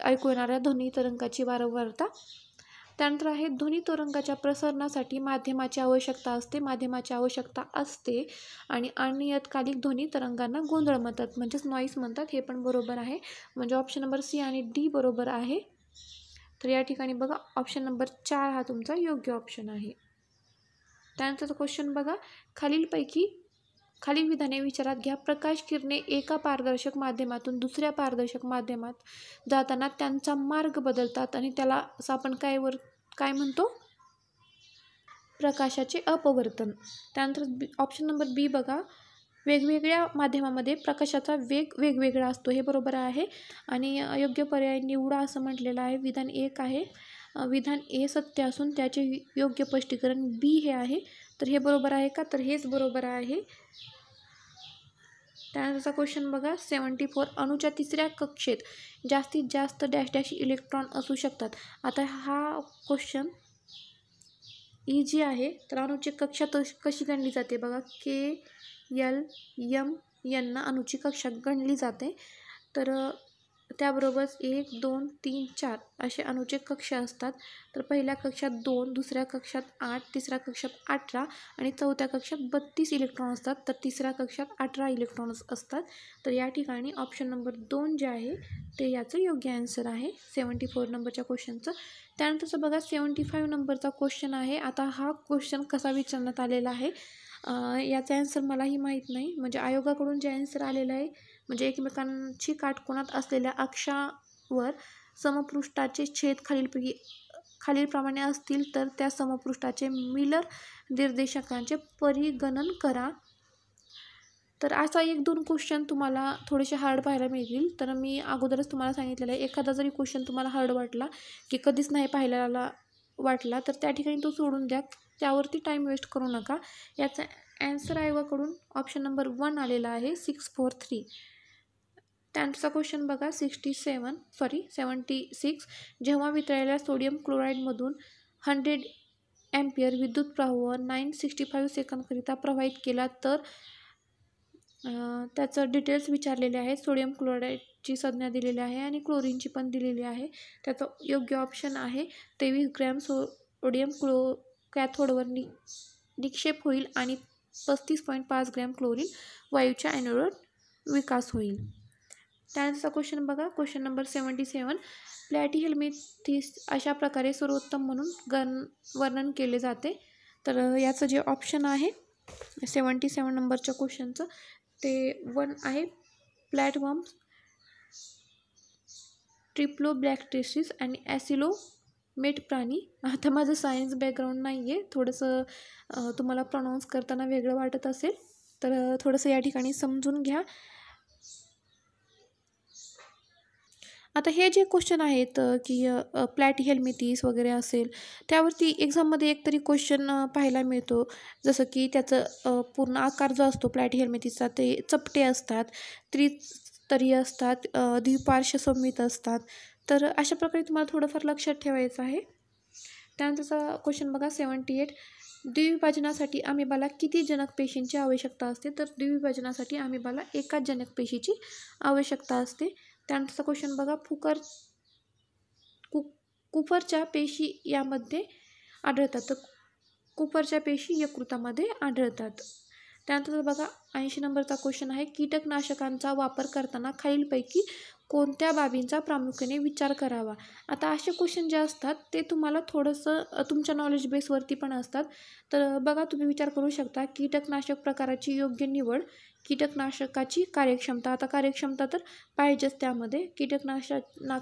ऐकू येणाऱ्या ध्वनी तरंगाची वारंवारता त्यानंतर आहे ध्वनी तरंगाच्या प्रसरणासाठी माध्यमाची आवश्यकता असते माध्यमाची आवश्यकता असते आणि अनियतकालिक ध्वनी तरंगांना गोंधळ म्हणतात म्हणजेच नॉईस म्हणतात हे पण बरोबर आहे म्हणजे ऑप्शन नंबर सी आणि डी बरोबर आहे तर या ठिकाणी बघा ऑप्शन नंबर चार हा तुमचा योग्य ऑप्शन आहे त्यानंतरचा क्वेश्चन बघा खालीलपैकी खालील विधाने विचारात घ्या प्रकाश किरणे एका पारदर्शक माध्यमातून दुसऱ्या पारदर्शक माध्यमात जाताना त्यांचा मार्ग बदलतात आणि त्याला असं आपण काय वर काय म्हणतो प्रकाशाचे अपवर्तन त्यानंतर ऑप्शन नंबर बी बघा वेगवेगळ्या माध्यमामध्ये प्रकाशाचा वेग वेगवेगळा असतो हे बरोबर आहे आणि योग्य पर्याय निवडा असं म्हटलेलं आहे विधान एक आहे विधान ए सत्य असून त्याचे योग्य स्पष्टीकरण बी हे आहे तर हे बरोबर आहे का तर हेच बरोबर आहे त्यानंतरचा क्वेश्चन बघा सेवन्टी फोर अणूच्या तिसऱ्या कक्षेत जास्तीत जास्त डॅश डॅश इलेक्ट्रॉन असू शकतात आता हा क्वेश्चन इजी जी आहे तर अणुची कक्षा कशी गणली जाते बघा के यल यम यांना अणुची कक्षा गणली जाते तर त्याबरोबरच एक दोन तीन चार असे अनुचित कक्ष असतात तर पहिल्या कक्षात दोन दुसऱ्या कक्षात आठ तिसऱ्या कक्षात अठरा आणि चौथ्या कक्षात बत्तीस इलेक्ट्रॉन असतात तर तिसऱ्या कक्षात अठरा इलेक्ट्रॉन्स असतात तर या ठिकाणी ऑप्शन नंबर दोन जे आहे ते याचं योग्य आन्सर आहे सेवन्टी फोर नंबरच्या क्वेश्चनचं त्यानंतरचं बघा सेवन्टी फाईव्ह नंबरचा क्वेश्चन आहे आता हा क्वेश्चन कसा विचारण्यात आलेला आहे याचा ॲन्सर मलाही माहीत नाही म्हणजे आयोगाकडून जे ॲन्सर आलेलं आहे म्हणजे एकमेकांची काटकोणात असलेल्या अक्षावर समपृष्ठाचे छेद खालीलपैकी खालीलप्रमाणे असतील तर त्या समपृष्ठाचे मिलर निर्देशकांचे परिगणन करा तर असा एक दोन क्वेश्चन तुम्हाला थोडेसे हार्ड पाहायला मिळतील तर मी अगोदरच तुम्हाला सांगितलेलं आहे एखादा जरी क्वेश्चन तुम्हाला हार्ड वाटला की कधीच नाही पाहिलेला वाटला तर त्या ठिकाणी तो सोडून द्या त्यावरती टाईम वेस्ट करू नका याचा ॲन्सर आयोगाकडून ऑप्शन नंबर वन आलेला आहे सिक्स फोर थ्री त्यांचा क्वेश्चन बघा sixty seven sorry seventy six जेव्हा वितळलेल्या सोडियम क्लोराईडमधून हंड्रेड एम्पियर विद्युत प्रवाह नाईन सिक्स्टी फाईव्ह सेकंदकरिता प्रवाहित केला तर त्याचं डिटेल्स विचारलेले आहेत सोडियम क्लोराईडची संज्ञा दिलेली आहे आणि क्लोरीनची पण दिलेली आहे त्याचं योग्य ऑप्शन आहे तेवीस ग्रॅम सोडियम क्लो कॅथोडवर नि निक्षेप होईल आणि पस्तीस पॉईंट पाच ग्रॅम क्लोरीन वायूच्या ॲनोडवर विकास होईल त्यानंतरचा क्वेश्चन बघा question number seventy seven helmet मिथिस अशा प्रकारे सर्वोत्तम म्हणून गण वर्णन केले जाते तर याचं जे ऑप्शन आहे सेवन्टी सेवन नंबरच्या क्वेश्चनचं ते वन आहे प्लॅटवॉर्म ट्रिप्लो ब्लॅक्टेसिस आणि ॲसिलो मेट प्राणी आता माझं सायन्स बॅकग्राऊंड नाही आहे थोडंसं तुम्हाला प्रनाऊन्स करताना वेगळं वाटत असेल तर थोडंसं या ठिकाणी समजून घ्या आता हे जे क्वेश्चन आहेत की प्लॅट हेल्मेथीस वगैरे असेल त्यावरती एक्झाममध्ये एकतरी क्वेश्चन पाहायला मिळतो जसं की त्याचं पूर्ण आकार जो असतो प्लॅट हेल्मेथीसचा ते चपटे असतात त्रिस्तरीय असतात द्विपार्श संमित असतात तर अशा प्रकारे तुम्हाला थोडंफार लक्षात ठेवायचं आहे त्यानंतरचा क्वेश्चन बघा सेवन्टी एट द्विविभाजनासाठी आम्हीबाला किती जनक पेशींची आवश्यकता असते तर द्विविभाजनासाठी आम्हीबाला एकाच जनक पेशीची आवश्यकता असते त्यानंतरचा क्वेश्चन बघा फुकर कु कुफरच्या पेशी यामध्ये आढळतात तर कुफरच्या पेशी यकृतामध्ये आढळतात त्यानंतर बघा ऐंशी नंबरचा क्वेश्चन आहे कीटकनाशकांचा वापर करताना खालीलपैकी कोणत्या बाबींचा प्रामुख्याने विचार करावा आता असे क्वेश्चन जे असतात ते तुम्हाला थोडंसं तुमच्या नॉलेज बेसवरती पण असतात तर बघा तुम्ही विचार करू शकता कीटकनाशक प्रकाराची योग्य निवड कीटकनाशकाची कार्यक्षमता आता कार्यक्षमता तर पाहिजेच त्यामध्ये कीटकनाशक ना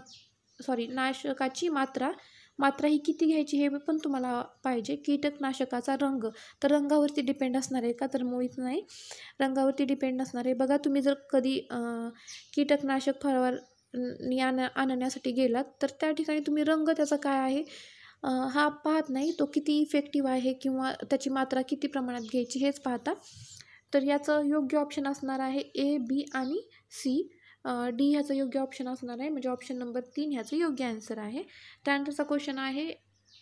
सॉरी नाशकाची मात्रा मात्रा ही किती घ्यायची हे पण तुम्हाला पाहिजे कीटकनाशकाचा रंग तर रंगावरती डिपेंड असणार आहे का तर मोहित नाही रंगावरती डिपेंड असणार आहे बघा तुम्ही जर कधी कीटकनाशक फळावर आणण्यासाठी गेलात तर त्या ठिकाणी तुम्ही रंग त्याचा काय आहे हा पाहत नाही तो किती इफेक्टिव्ह आहे किंवा त्याची मात्रा किती प्रमाणात घ्यायची हेच पाहता तर याचं योग्य ऑप्शन असणार आहे ए बी आणि सी डी ह्याचं योग्य ऑप्शन असणार आहे म्हणजे ऑप्शन नंबर तीन ह्याचं योग्य आन्सर आहे त्यानंतरचा क्वेश्चन आहे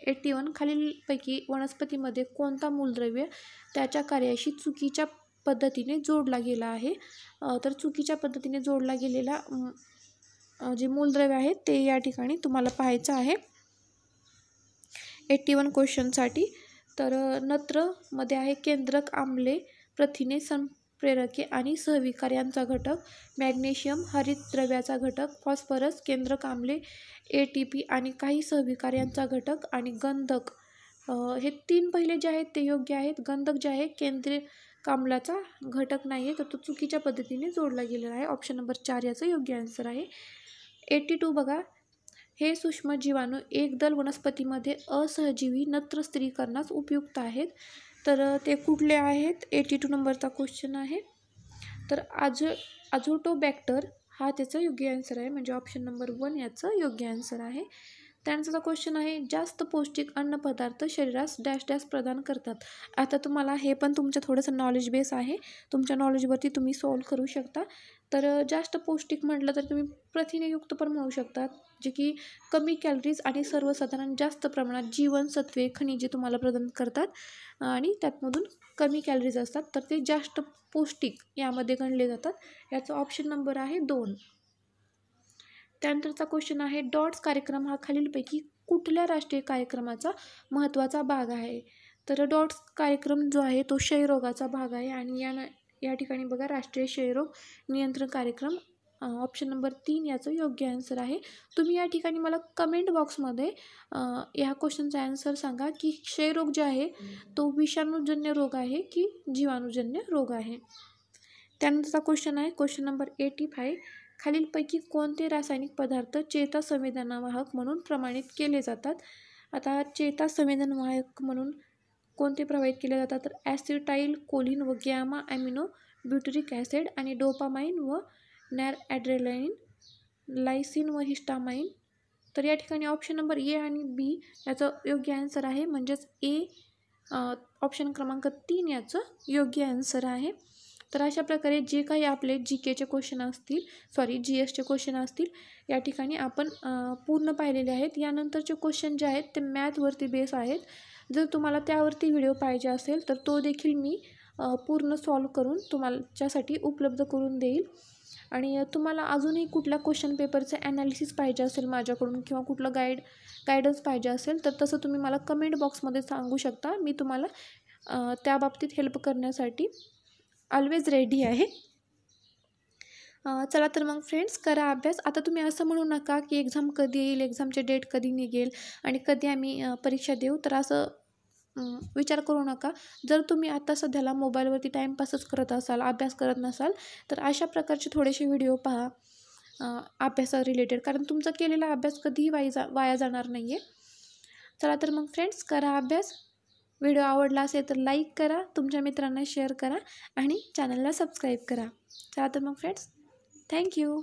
एट्टी वन खालीलपैकी वनस्पतीमध्ये कोणता मूलद्रव्य त्याच्या कार्याशी चुकीच्या पद्धतीने जोडला गेला आहे तर चुकीच्या पद्धतीने जोडला गेलेला जे मूलद्रव्य आहे ते या ठिकाणी तुम्हाला पाहायचं आहे एट्टी वन क्वेश्चनसाठी तर नत्रमध्ये आहे केंद्रक आम्ले प्रथिने संप्रेरके आणि सहविकार यांचा घटक मॅग्नेशियम हरितद्रव्याचा घटक फॉस्फरस केंद्रकामले ए टी पी आणि काही सहविकार यांचा घटक आणि गंधक हे तीन पहिले जे आहेत ते योग्य आहेत गंधक जे आहे केंद्रीय कामलाचा घटक नाही आहे तर तो चुकीच्या पद्धतीने जोडला गेलेला आहे ऑप्शन नंबर चार याचं योग्य आन्सर आहे एटी टू बघा हे सूक्ष्म जीवाणू एकदल वनस्पतीमध्ये असहजीवी नत्र स्त्रीकरणास उपयुक्त आहेत तर ते कुठले आहेत एटी टू नंबरचा क्वेश्चन आहे तर आज बॅक्टर हा त्याचा योग्य आन्सर आहे म्हणजे ऑप्शन नंबर वन याचं योग्य आन्सर आहे त्यांचा क्वेश्चन आहे जास्त पौष्टिक अन्नपदार्थ शरीरास डॅश डॅश प्रदान करतात आता तुम्हाला हे पण तुमचं थोडंसं नॉलेज बेस आहे तुमच्या नॉलेजवरती तुम्ही सॉल्व करू शकता तर जास्त पौष्टिक म्हटलं तर तुम्ही प्रथिनेयुक्त पण म्हणू शकतात जे की कमी कॅलरीज आणि सर्वसाधारण जास्त प्रमाणात जीवनसत्वे खनिजे तुम्हाला प्रदान करतात आणि त्यातमधून कमी कॅलरीज असतात तर ते जास्त पौष्टिक यामध्ये गणले जातात याचा ऑप्शन नंबर आहे दोन त्यानंतरचा क्वेश्चन आहे डॉट्स कार्यक्रम हा खालीलपैकी कुठल्या राष्ट्रीय कार्यक्रमाचा महत्त्वाचा भाग आहे तर डॉट्स कार्यक्रम जो आहे तो क्षयरोगाचा भाग आहे आणि या या ठिकाणी बघा राष्ट्रीय क्षयरोग नियंत्रण कार्यक्रम ऑप्शन नंबर तीन याचं योग्य आन्सर आहे तुम्ही या ठिकाणी मला कमेंट बॉक्समध्ये ह्या क्वेश्चनचा आन्सर सांगा की क्षयरोग जे आहे तो विषाणूजन्य रोग आहे की जीवाणूजन्य रोग आहे त्यानंतरचा क्वेश्चन आहे क्वेश्चन नंबर एटी फाय खालीलपैकी कोणते रासायनिक पदार्थ चेता संवेदनावाहक म्हणून प्रमाणित केले जातात आता चेता संवेदनवाहक म्हणून कोणते प्रवाहित केले जातात तर ॲसिटाईल कोलिन व गॅमा ॲमिनो ब्युटरिक ॲसिड आणि डोपामाइन व नॅर ॲड्रेलाईन लायसिन व हिस्टामाईन तर या ठिकाणी ऑप्शन नंबर ए आणि बी याचं योग्य आन्सर आहे म्हणजेच ए ऑप्शन क्रमांक तीन याचं योग्य आन्सर आहे तर अशा प्रकारे जे काही आपले जी केचे क्वेश्चन असतील सॉरी जी एसचे क्वेश्चन असतील या ठिकाणी आपण पूर्ण पाहिलेले आहेत यानंतरचे क्वेश्चन जे आहेत ते मॅथवरती बेस आहेत जर तुम्हाला त्यावरती व्हिडिओ पाहिजे असेल तर तो देखील मी पूर्ण सॉल्व करून तुम्हाच्यासाठी उपलब्ध करून देईल आणि तुम्हाला अजूनही कुठल्या क्वेश्चन पेपरचं ॲनालिसिस पाहिजे असेल माझ्याकडून किंवा कुठलं गाईड गायडन्स पाहिजे असेल तर तसं तुम्ही मला कमेंट बॉक्समध्ये सांगू शकता मी तुम्हाला त्या बाबतीत हेल्प करण्यासाठी ऑलवेज रेडी आहे चला तर मग फ्रेंड्स करा अभ्यास आता तुम्ही असं म्हणू नका की एक्झाम कधी येईल एक्झामचे डेट कधी निघेल आणि कधी आम्ही परीक्षा देऊ तर असं विचार करू नका जर तुम्ही आता सध्याला मोबाईलवरती टाईमपासच करत असाल अभ्यास करत नसाल तर अशा प्रकारचे थोडेसे व्हिडिओ पहा अभ्यासा रिलेटेड कारण तुमचा केलेला अभ्यास कधीही वाई जा वाया जाणार नाही आहे चला तर मग फ्रेंड्स करा अभ्यास व्हिडिओ आवडला असेल तर लाईक करा तुमच्या मित्रांना शेअर करा आणि चॅनलला सबस्क्राईब करा चला तर मग फ्रेंड्स थँक्यू